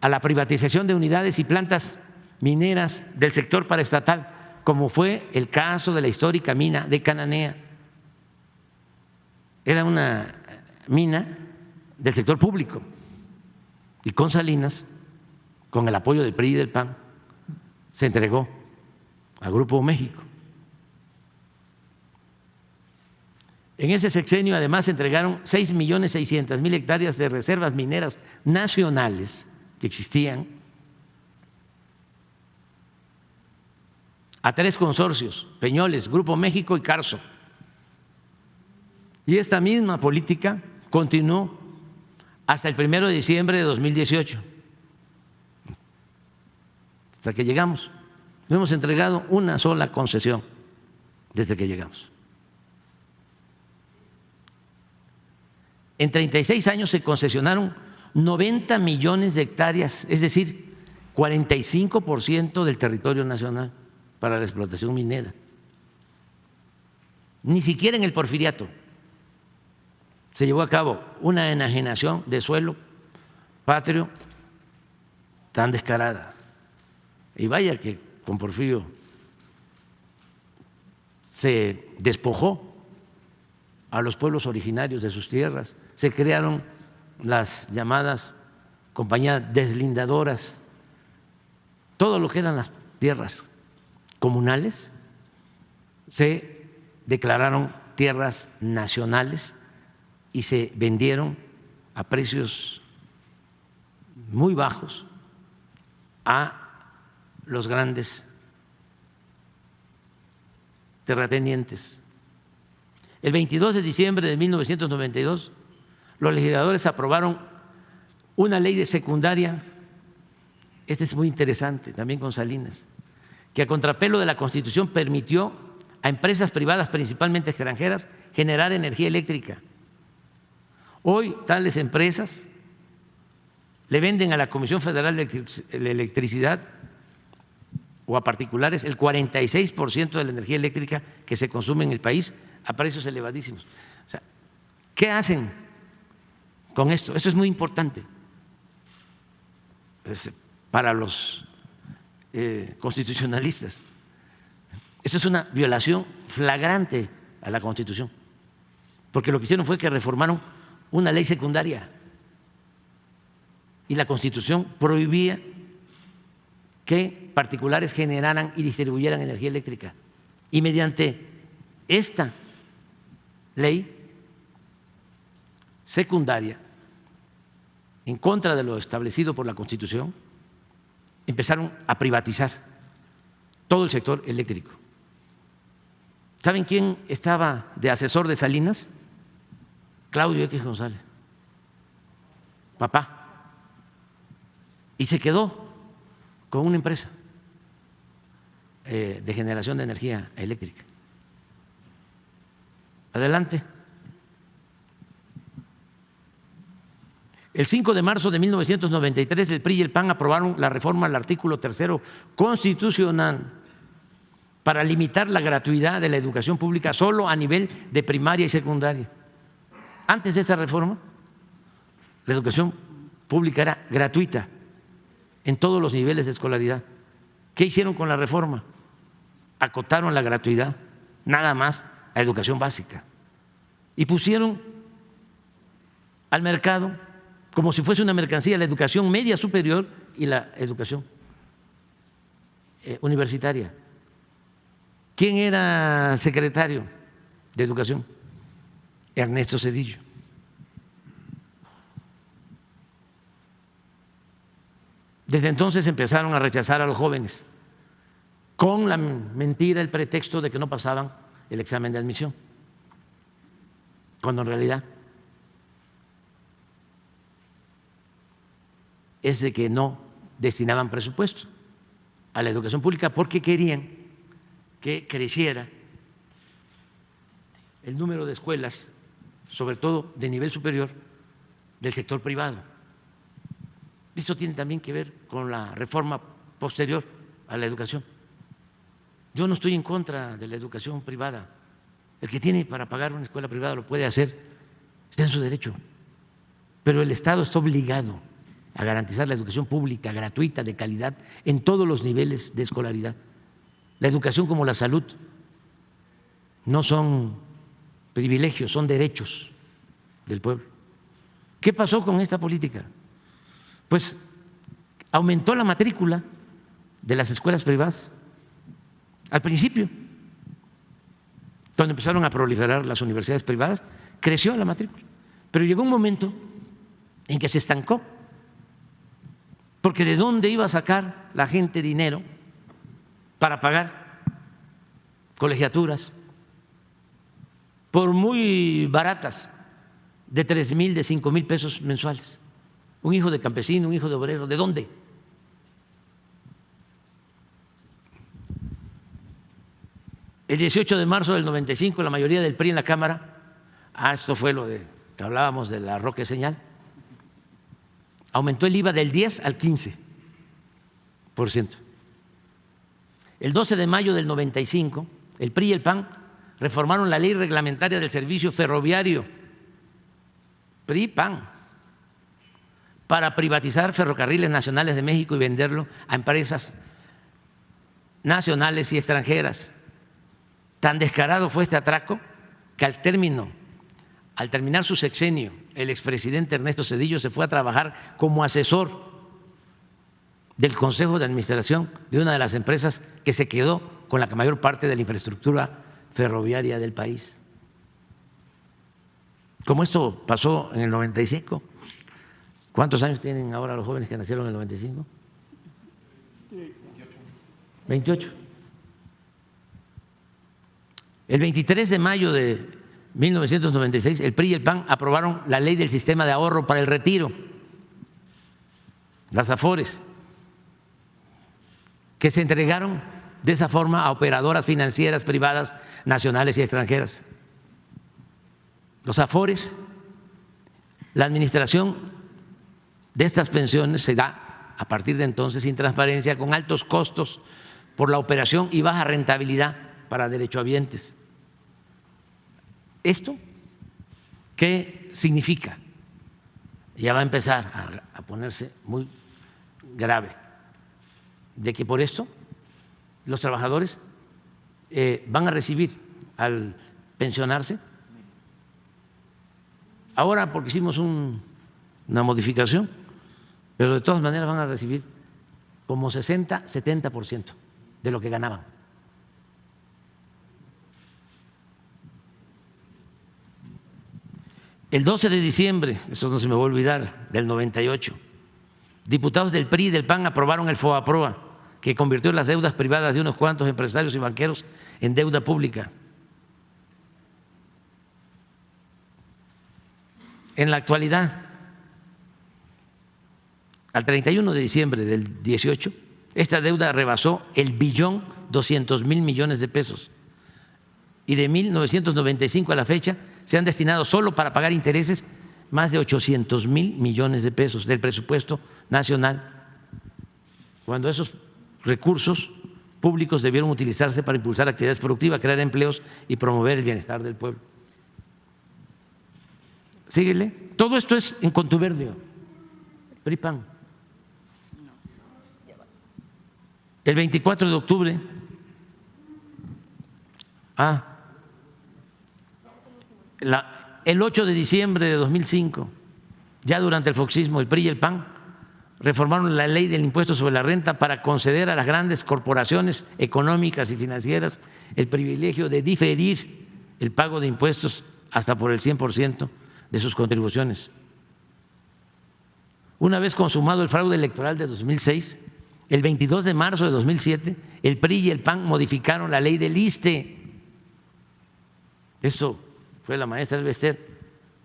a la privatización de unidades y plantas mineras del sector paraestatal, como fue el caso de la histórica mina de Cananea. Era una mina del sector público y con Salinas, con el apoyo del PRI y del PAN, se entregó al Grupo México. En ese sexenio además se entregaron 6.600.000 millones mil hectáreas de reservas mineras nacionales que existían a tres consorcios, Peñoles, Grupo México y Carso. Y esta misma política continuó hasta el primero de diciembre de 2018, hasta que llegamos. No hemos entregado una sola concesión desde que llegamos. En 36 años se concesionaron 90 millones de hectáreas, es decir, 45% del territorio nacional para la explotación minera. Ni siquiera en el porfiriato se llevó a cabo una enajenación de suelo patrio tan descarada. Y vaya que con Porfirio se despojó a los pueblos originarios de sus tierras se crearon las llamadas compañías deslindadoras, todo lo que eran las tierras comunales se declararon tierras nacionales y se vendieron a precios muy bajos a los grandes terratenientes. El 22 de diciembre de 1992 los legisladores aprobaron una ley de secundaria, este es muy interesante también con Salinas, que a contrapelo de la Constitución permitió a empresas privadas, principalmente extranjeras, generar energía eléctrica. Hoy tales empresas le venden a la Comisión Federal de Electricidad o a particulares el 46% de la energía eléctrica que se consume en el país a precios elevadísimos. O sea, ¿Qué hacen? con esto. eso es muy importante para los eh, constitucionalistas. Esto es una violación flagrante a la Constitución, porque lo que hicieron fue que reformaron una ley secundaria y la Constitución prohibía que particulares generaran y distribuyeran energía eléctrica. Y mediante esta ley secundaria en contra de lo establecido por la Constitución, empezaron a privatizar todo el sector eléctrico. ¿Saben quién estaba de asesor de Salinas? Claudio X González, papá. Y se quedó con una empresa eh, de generación de energía eléctrica. Adelante. El 5 de marzo de 1993 el PRI y el PAN aprobaron la reforma al artículo tercero constitucional para limitar la gratuidad de la educación pública solo a nivel de primaria y secundaria. Antes de esta reforma, la educación pública era gratuita en todos los niveles de escolaridad. ¿Qué hicieron con la reforma? Acotaron la gratuidad nada más a educación básica y pusieron al mercado como si fuese una mercancía, la educación media superior y la educación eh, universitaria. ¿Quién era secretario de educación? Ernesto Cedillo. Desde entonces empezaron a rechazar a los jóvenes con la mentira, el pretexto de que no pasaban el examen de admisión, cuando en realidad es de que no destinaban presupuesto a la educación pública porque querían que creciera el número de escuelas, sobre todo de nivel superior, del sector privado. Esto tiene también que ver con la reforma posterior a la educación. Yo no estoy en contra de la educación privada. El que tiene para pagar una escuela privada lo puede hacer, está en su derecho. Pero el Estado está obligado a garantizar la educación pública, gratuita, de calidad, en todos los niveles de escolaridad. La educación como la salud no son privilegios, son derechos del pueblo. ¿Qué pasó con esta política? Pues aumentó la matrícula de las escuelas privadas al principio. Cuando empezaron a proliferar las universidades privadas, creció la matrícula. Pero llegó un momento en que se estancó porque ¿de dónde iba a sacar la gente dinero para pagar colegiaturas? Por muy baratas, de tres mil, de cinco mil pesos mensuales. Un hijo de campesino, un hijo de obrero, ¿de dónde? El 18 de marzo del 95, la mayoría del PRI en la Cámara, ah, esto fue lo de, que hablábamos de la roque señal, aumentó el IVA del 10 al 15%. El 12 de mayo del 95, el PRI y el PAN reformaron la ley reglamentaria del servicio ferroviario, PRI-PAN, para privatizar ferrocarriles nacionales de México y venderlo a empresas nacionales y extranjeras. Tan descarado fue este atraco que al término al terminar su sexenio, el expresidente Ernesto Cedillo se fue a trabajar como asesor del Consejo de Administración de una de las empresas que se quedó con la mayor parte de la infraestructura ferroviaria del país. Como esto pasó en el 95. ¿Cuántos años tienen ahora los jóvenes que nacieron en el 95? 28. El 23 de mayo de 1996, el PRI y el PAN aprobaron la ley del sistema de ahorro para el retiro, las AFORES, que se entregaron de esa forma a operadoras financieras privadas nacionales y extranjeras. Los AFORES, la administración de estas pensiones se da a partir de entonces sin transparencia, con altos costos por la operación y baja rentabilidad para derechohabientes. ¿Esto qué significa? Ya va a empezar a, ponerse muy grave, de que por esto los trabajadores eh, van a recibir al pensionarse. Ahora porque hicimos una modificación, pero de todas maneras van a recibir como 60, 70% de lo que ganaban. El 12 de diciembre, eso no se me va a olvidar, del 98, diputados del PRI y del PAN aprobaron el FOAPROA, que convirtió las deudas privadas de unos cuantos empresarios y banqueros en deuda pública. En la actualidad, al 31 de diciembre del 18, esta deuda rebasó el billón 200 mil millones de pesos. Y de 1995 a la fecha, se han destinado solo para pagar intereses más de 800 mil millones de pesos del presupuesto nacional, cuando esos recursos públicos debieron utilizarse para impulsar actividades productivas, crear empleos y promover el bienestar del pueblo. Síguele. Todo esto es en contubernio. El 24 de octubre. Ah, el 8 de diciembre de 2005, ya durante el foxismo, el PRI y el PAN reformaron la ley del impuesto sobre la renta para conceder a las grandes corporaciones económicas y financieras el privilegio de diferir el pago de impuestos hasta por el 100% de sus contribuciones. Una vez consumado el fraude electoral de 2006, el 22 de marzo de 2007, el PRI y el PAN modificaron la ley del ISTE. Esto fue la maestra Elbester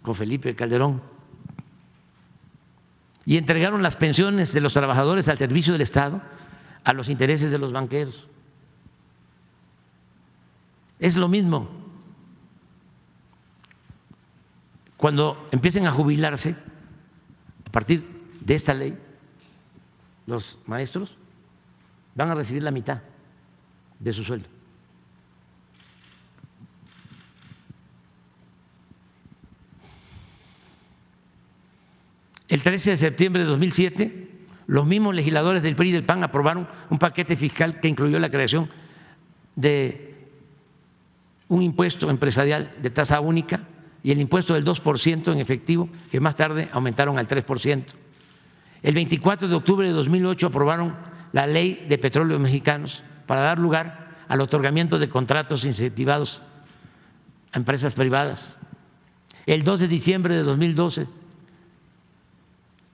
con Felipe Calderón. Y entregaron las pensiones de los trabajadores al servicio del Estado a los intereses de los banqueros. Es lo mismo. Cuando empiecen a jubilarse, a partir de esta ley, los maestros van a recibir la mitad de su sueldo. El 13 de septiembre de 2007, los mismos legisladores del PRI y del PAN aprobaron un paquete fiscal que incluyó la creación de un impuesto empresarial de tasa única y el impuesto del 2% en efectivo, que más tarde aumentaron al 3%. El 24 de octubre de 2008 aprobaron la ley de petróleos mexicanos para dar lugar al otorgamiento de contratos incentivados a empresas privadas. El 2 de diciembre de 2012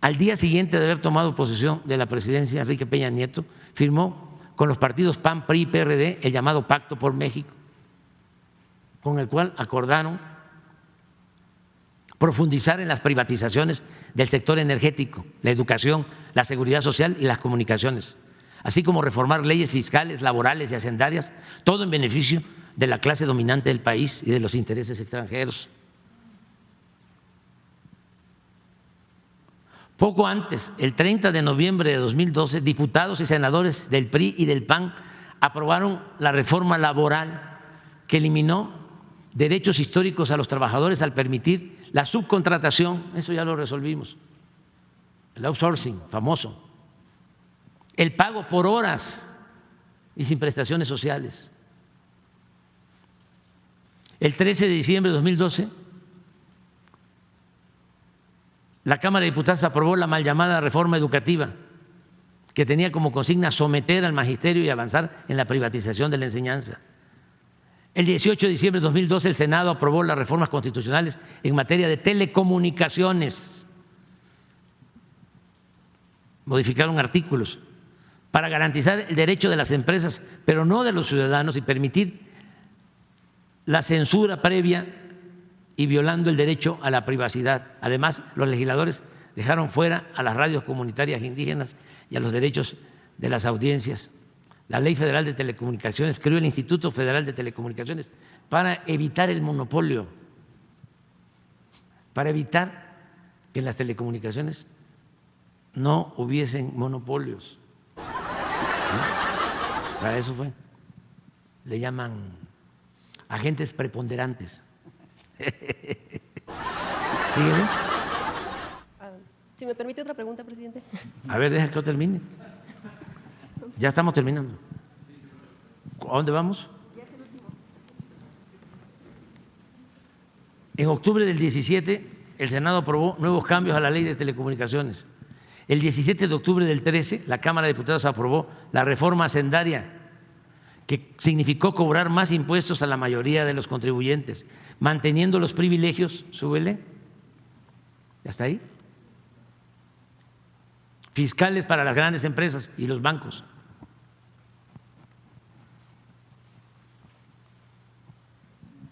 al día siguiente de haber tomado posesión de la presidencia, Enrique Peña Nieto firmó con los partidos PAN, PRI y PRD el llamado Pacto por México, con el cual acordaron profundizar en las privatizaciones del sector energético, la educación, la seguridad social y las comunicaciones, así como reformar leyes fiscales, laborales y hacendarias, todo en beneficio de la clase dominante del país y de los intereses extranjeros. Poco antes, el 30 de noviembre de 2012, diputados y senadores del PRI y del PAN aprobaron la reforma laboral que eliminó derechos históricos a los trabajadores al permitir la subcontratación, eso ya lo resolvimos, el outsourcing famoso, el pago por horas y sin prestaciones sociales. El 13 de diciembre de 2012 la Cámara de Diputados aprobó la mal llamada reforma educativa, que tenía como consigna someter al magisterio y avanzar en la privatización de la enseñanza. El 18 de diciembre de 2012 el Senado aprobó las reformas constitucionales en materia de telecomunicaciones. Modificaron artículos para garantizar el derecho de las empresas, pero no de los ciudadanos y permitir la censura previa y violando el derecho a la privacidad. Además, los legisladores dejaron fuera a las radios comunitarias indígenas y a los derechos de las audiencias. La Ley Federal de Telecomunicaciones creó el Instituto Federal de Telecomunicaciones para evitar el monopolio, para evitar que en las telecomunicaciones no hubiesen monopolios. Para eso fue. Le llaman agentes preponderantes. Si me permite otra pregunta, presidente. A ver, deja que yo termine. Ya estamos terminando. ¿A dónde vamos? En octubre del 17, el Senado aprobó nuevos cambios a la ley de telecomunicaciones. El 17 de octubre del 13, la Cámara de Diputados aprobó la reforma hacendaria que significó cobrar más impuestos a la mayoría de los contribuyentes, manteniendo los privilegios, súbele, hasta ahí, fiscales para las grandes empresas y los bancos.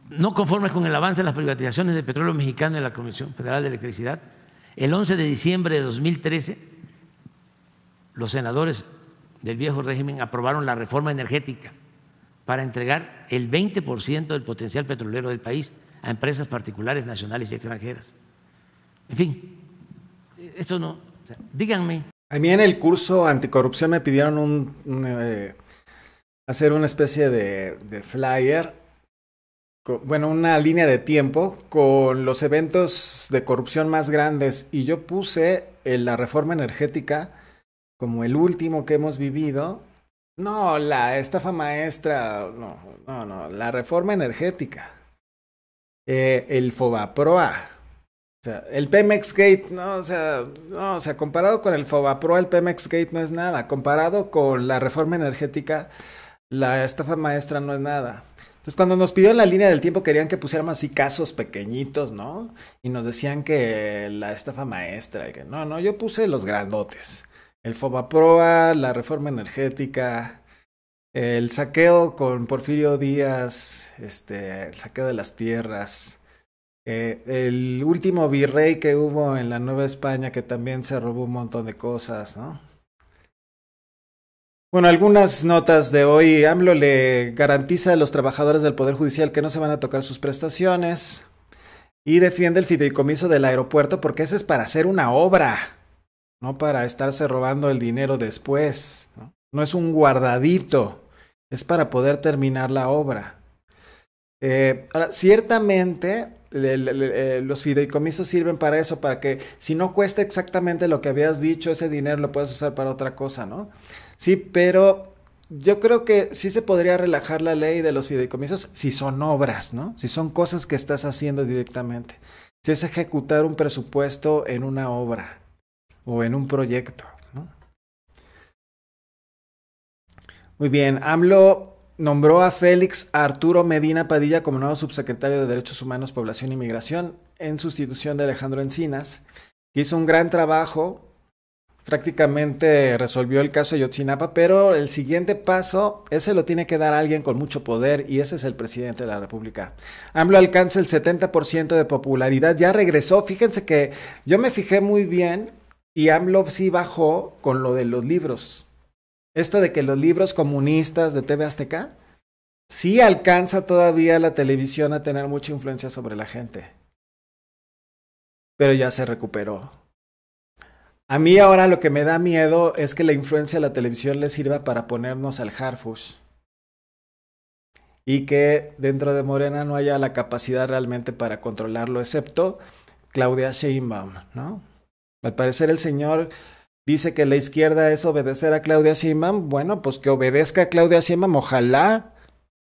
No conforme con el avance de las privatizaciones de petróleo mexicano y la Comisión Federal de Electricidad, el 11 de diciembre de 2013, los senadores del viejo régimen aprobaron la reforma energética para entregar el 20% del potencial petrolero del país a empresas particulares, nacionales y extranjeras. En fin, esto no. díganme. A mí en el curso anticorrupción me pidieron un, eh, hacer una especie de, flyer, bueno, una línea de tiempo con los eventos de corrupción más grandes y yo puse eh, la reforma energética como el último que hemos vivido no, la estafa maestra, no, no, no, la reforma energética, eh, el Fobaproa, o sea, el Pemex Gate, no, o sea, no, o sea, comparado con el Fobaproa, el Pemex Gate no es nada, comparado con la reforma energética, la estafa maestra no es nada. Entonces, cuando nos pidieron la línea del tiempo, querían que pusiéramos así casos pequeñitos, ¿no? Y nos decían que la estafa maestra, que no, no, yo puse los grandotes el Fobaproa, la reforma energética, el saqueo con Porfirio Díaz, este, el saqueo de las tierras, eh, el último virrey que hubo en la Nueva España que también se robó un montón de cosas, ¿no? Bueno, algunas notas de hoy. AMLO le garantiza a los trabajadores del Poder Judicial que no se van a tocar sus prestaciones y defiende el fideicomiso del aeropuerto porque ese es para hacer una obra no para estarse robando el dinero después. No, es un guardadito, es para poder terminar la obra. Eh, ahora, ciertamente eh, los fideicomisos sirven para eso, para que si no cuesta exactamente lo que habías dicho, ese dinero lo puedes usar para otra cosa, ¿no? Sí, pero yo creo que sí se podría relajar la ley de los fideicomisos si son obras, ¿no? Si son cosas que estás haciendo directamente. Si es ejecutar un presupuesto en una obra o en un proyecto. Muy bien, AMLO nombró a Félix Arturo Medina Padilla como nuevo subsecretario de Derechos Humanos, Población y Migración en sustitución de Alejandro Encinas, que hizo un gran trabajo, prácticamente resolvió el caso de Yotzinapa, pero el siguiente paso, ese lo tiene que dar alguien con mucho poder y ese es el presidente de la República. AMLO alcanza el 70% de popularidad, ya regresó, fíjense que yo me fijé muy bien y AMLO sí bajó con lo de los libros. Esto de que los libros comunistas de TV Azteca, sí alcanza todavía la televisión a tener mucha influencia sobre la gente. Pero ya se recuperó. A mí ahora lo que me da miedo es que la influencia de la televisión le sirva para ponernos al Harfus. Y que dentro de Morena no haya la capacidad realmente para controlarlo, excepto Claudia Sheinbaum, ¿no? Al parecer el señor dice que la izquierda es obedecer a Claudia Simán. Bueno, pues que obedezca a Claudia Sheinbaum, ojalá.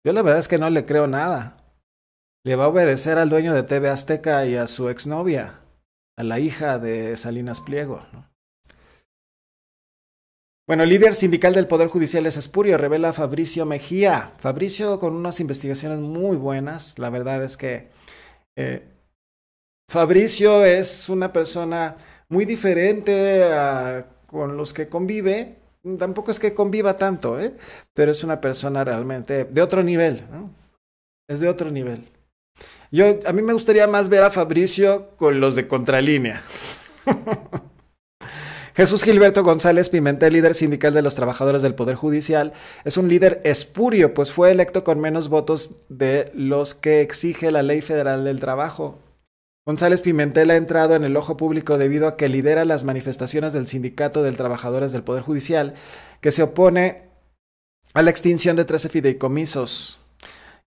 Yo la verdad es que no le creo nada. Le va a obedecer al dueño de TV Azteca y a su exnovia, a la hija de Salinas Pliego. Bueno, líder sindical del Poder Judicial es espurio, revela Fabricio Mejía. Fabricio con unas investigaciones muy buenas. La verdad es que eh, Fabricio es una persona muy diferente a, con los que convive. Tampoco es que conviva tanto, ¿eh? pero es una persona realmente de otro nivel. Es de otro nivel. Yo, a mí me gustaría más ver a Fabricio con los de Contralínea. Jesús Gilberto González Pimentel, líder sindical de los trabajadores del Poder Judicial, es un líder espurio, pues fue electo con menos votos de los que exige la Ley Federal del Trabajo. González Pimentel ha entrado en el ojo público debido a que lidera las manifestaciones del Sindicato de Trabajadores del Poder Judicial, que se opone a la extinción de 13 fideicomisos,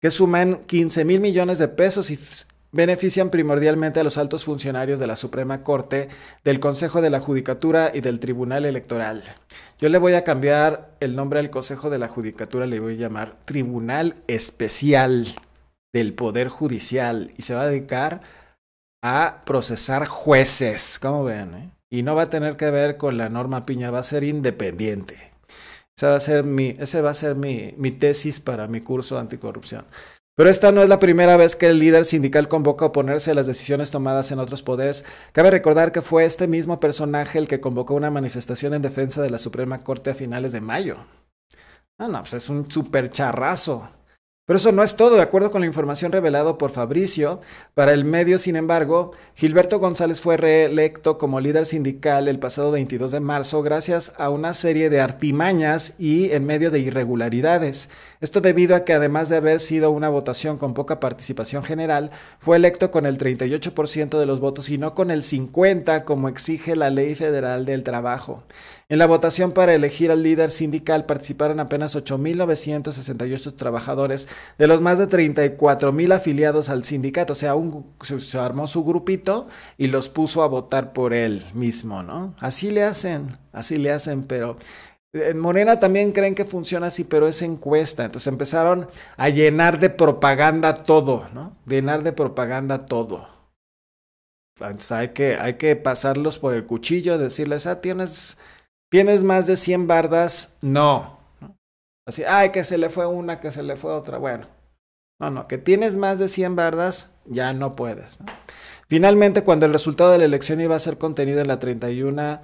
que suman 15 mil millones de pesos y benefician primordialmente a los altos funcionarios de la Suprema Corte, del Consejo de la Judicatura y del Tribunal Electoral. Yo le voy a cambiar el nombre al Consejo de la Judicatura, le voy a llamar Tribunal Especial del Poder Judicial y se va a dedicar a procesar jueces, como ven, eh? y no va a tener que ver con la norma piña, va a ser independiente. Esa va a ser mi, ese va a ser mi, tesis para mi curso anticorrupción. Pero esta no es la primera vez que el líder sindical convoca a oponerse a las decisiones tomadas en otros poderes. Cabe recordar que fue este mismo personaje el que convocó una manifestación en defensa de la Suprema Corte a finales de mayo. Ah, no, pues es un super charrazo. Pero eso no es todo. De acuerdo con la información revelada por Fabricio, para el medio, sin embargo, Gilberto González fue reelecto como líder sindical el pasado 22 de marzo gracias a una serie de artimañas y en medio de irregularidades. Esto debido a que además de haber sido una votación con poca participación general, fue electo con el 38% de los votos y no con el 50% como exige la Ley Federal del Trabajo. En la votación para elegir al líder sindical participaron apenas 8.968 trabajadores de los más de 34.000 afiliados al sindicato. O sea, un, se, armó su grupito y los puso a votar por él mismo, ¿no? Así le hacen, así le hacen, pero... En eh, Morena también creen que funciona así, pero es encuesta. Entonces empezaron a llenar de propaganda todo, ¿no? Llenar de propaganda todo. Entonces que, hay que pasarlos por el cuchillo, decirles, ah, tienes ¿Tienes más de 100 bardas? No. Así, ay, que se le fue una, que se le fue otra. Bueno, no, no, que tienes más de 100 bardas, ya no puedes. Finalmente, cuando el resultado de la elección iba a ser contenido en la 31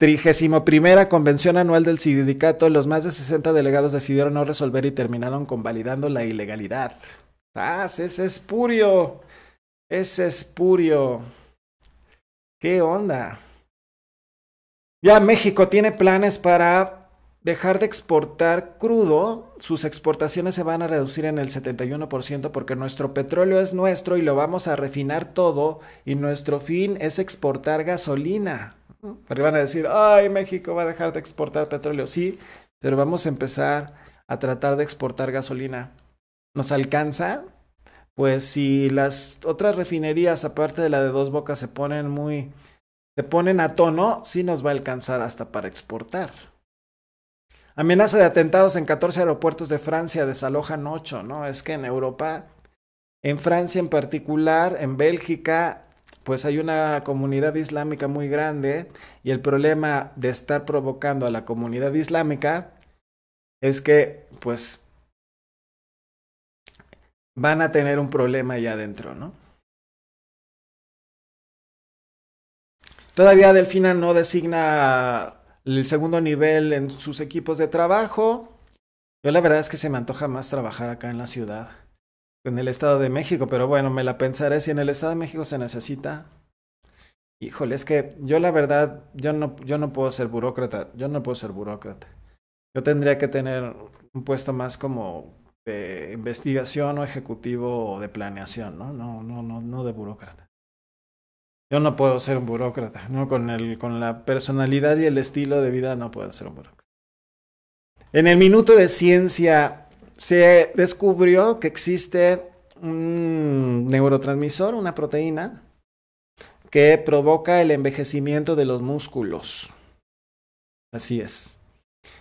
Trigésimo primera convención anual del sindicato, los más de 60 delegados decidieron no resolver y terminaron convalidando la ilegalidad. ¡Ah, es espurio! Es espurio. ¿Qué onda? Ya México tiene planes para dejar de exportar crudo. Sus exportaciones se van a reducir en el 71% porque nuestro petróleo es nuestro y lo vamos a refinar todo y nuestro fin es exportar gasolina. Pero van a decir, ay, México va a dejar de exportar petróleo. Sí, pero vamos a empezar a tratar de exportar gasolina. ¿Nos alcanza? Pues si las otras refinerías, aparte de la de dos bocas, se ponen muy se ponen a tono, si nos va a alcanzar hasta para exportar. Amenaza de atentados en 14 aeropuertos de Francia, desalojan 8, ¿no? Es que en Europa, en Francia en particular, en Bélgica, pues hay una comunidad islámica muy grande y el problema de estar provocando a la comunidad islámica es que pues van a tener un problema allá adentro, ¿no? Todavía Delfina no designa el segundo nivel en sus equipos de trabajo. Yo la verdad es que se me antoja más trabajar acá en la ciudad, en el Estado de México, pero bueno, me la pensaré si en el Estado de México se necesita. Híjole, es que yo la verdad, yo no, yo no puedo ser burócrata, yo no puedo ser burócrata. Yo tendría que tener un puesto más como de investigación o ejecutivo o de planeación, ¿no? No, no, no, no de burócrata. Yo no puedo ser un burócrata, ¿no? Con, el, con la personalidad y el estilo de vida no puedo ser un burócrata. En el minuto de ciencia se descubrió que existe un neurotransmisor, una proteína, que provoca el envejecimiento de los músculos. Así es.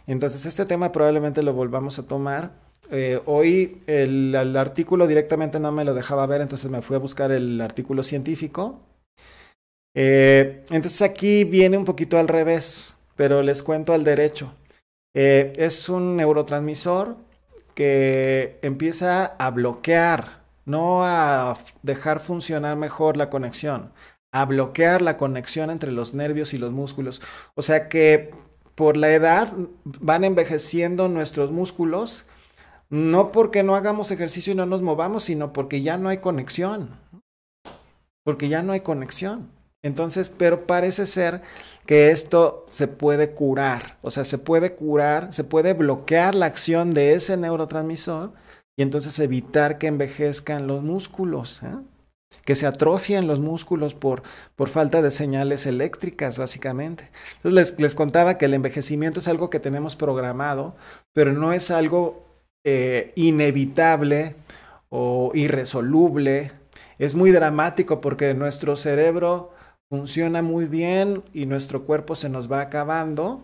Entonces este tema probablemente lo volvamos a tomar. Eh, hoy el artículo directamente no me lo dejaba ver, entonces me fui a buscar el artículo científico eh, entonces aquí viene un poquito al revés, pero les cuento al derecho. Eh, es un neurotransmisor que empieza a bloquear, no a dejar funcionar mejor la conexión, a bloquear la conexión entre los nervios y los músculos. O sea que por la edad van envejeciendo nuestros músculos, no porque no hagamos ejercicio y no nos movamos, sino porque ya no hay conexión. Porque ya no hay conexión. Entonces, pero parece ser que esto se puede curar, o sea, se puede curar, se puede bloquear la acción de ese neurotransmisor y entonces evitar que envejezcan los músculos, ¿eh? que se atrofien los músculos por, por falta de señales eléctricas, básicamente. Entonces les, contaba que el envejecimiento es algo que tenemos programado, pero no es algo eh, inevitable o irresoluble. Es muy dramático porque nuestro cerebro funciona muy bien y nuestro cuerpo se nos va acabando.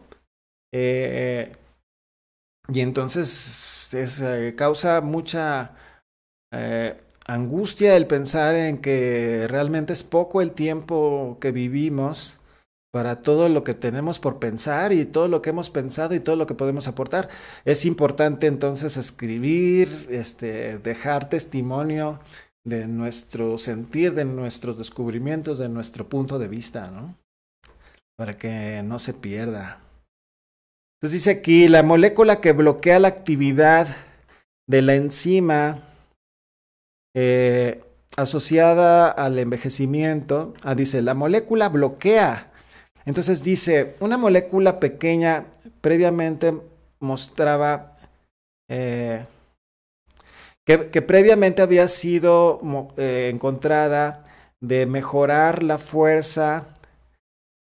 Eh, y entonces eh, causa mucha eh, angustia el pensar en que realmente es poco el tiempo que vivimos para todo lo que tenemos por pensar y todo lo que hemos pensado y todo lo que podemos aportar. Es importante entonces escribir, este, dejar testimonio de nuestro sentir, de nuestros descubrimientos, de nuestro punto de vista, ¿no? Para que no se pierda. Entonces dice aquí, la molécula que bloquea la actividad de la enzima eh, asociada al envejecimiento, ah, dice, la molécula bloquea. Entonces dice, una molécula pequeña previamente mostraba... Eh, que, previamente había sido eh, encontrada de mejorar la fuerza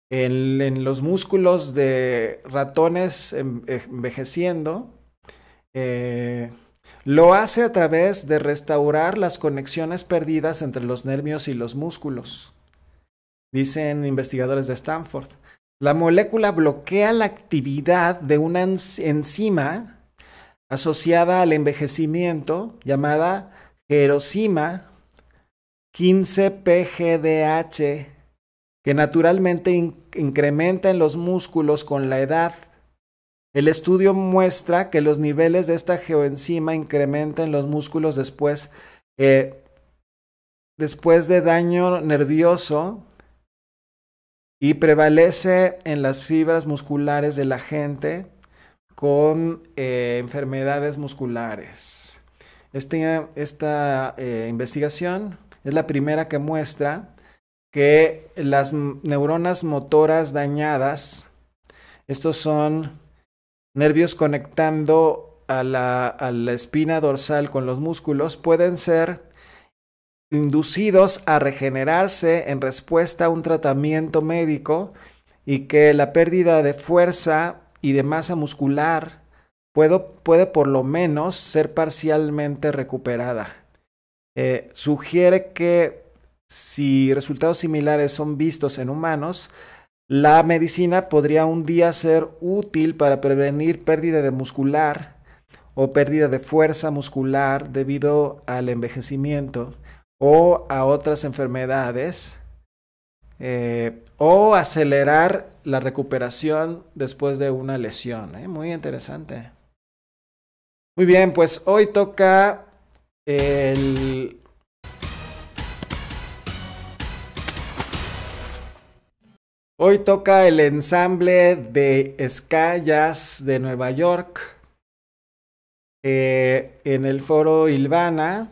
en, los músculos de ratones em, eh, envejeciendo. Eh, lo hace a través de restaurar las conexiones perdidas entre los nervios y los músculos, dicen investigadores de Stanford. La molécula bloquea la actividad de una enzima asociada al envejecimiento llamada Gerosima 15-PGDH, que naturalmente incrementa en los músculos con la edad. El estudio muestra que los niveles de esta geoenzima incrementan en los músculos después, eh, después de daño nervioso y prevalece en las fibras musculares de la gente con eh, enfermedades musculares. Este, esta eh, investigación es la primera que muestra que las neuronas motoras dañadas, estos son nervios conectando a la, a la espina dorsal con los músculos, pueden ser inducidos a regenerarse en respuesta a un tratamiento médico y que la pérdida de fuerza y de masa muscular puedo, puede por lo menos ser parcialmente recuperada. Eh, sugiere que si resultados similares son vistos en humanos, la medicina podría un día ser útil para prevenir pérdida de muscular o pérdida de fuerza muscular debido al envejecimiento o a otras enfermedades eh, o acelerar la recuperación después de una lesión. ¿eh? Muy interesante. Muy bien, pues hoy toca el... Hoy toca el ensamble de escallas de Nueva York eh, en el foro Ilvana.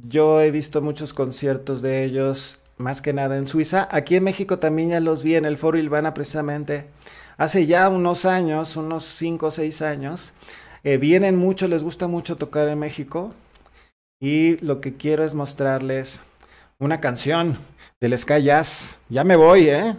Yo he visto muchos conciertos de ellos, más que nada en Suiza. Aquí en México también ya los vi en el Foro Ilvana precisamente. Hace ya unos años, unos 5 o 6 años. Eh, vienen mucho, les gusta mucho tocar en México. Y lo que quiero es mostrarles una canción del Sky Jazz. Ya me voy, ¿eh?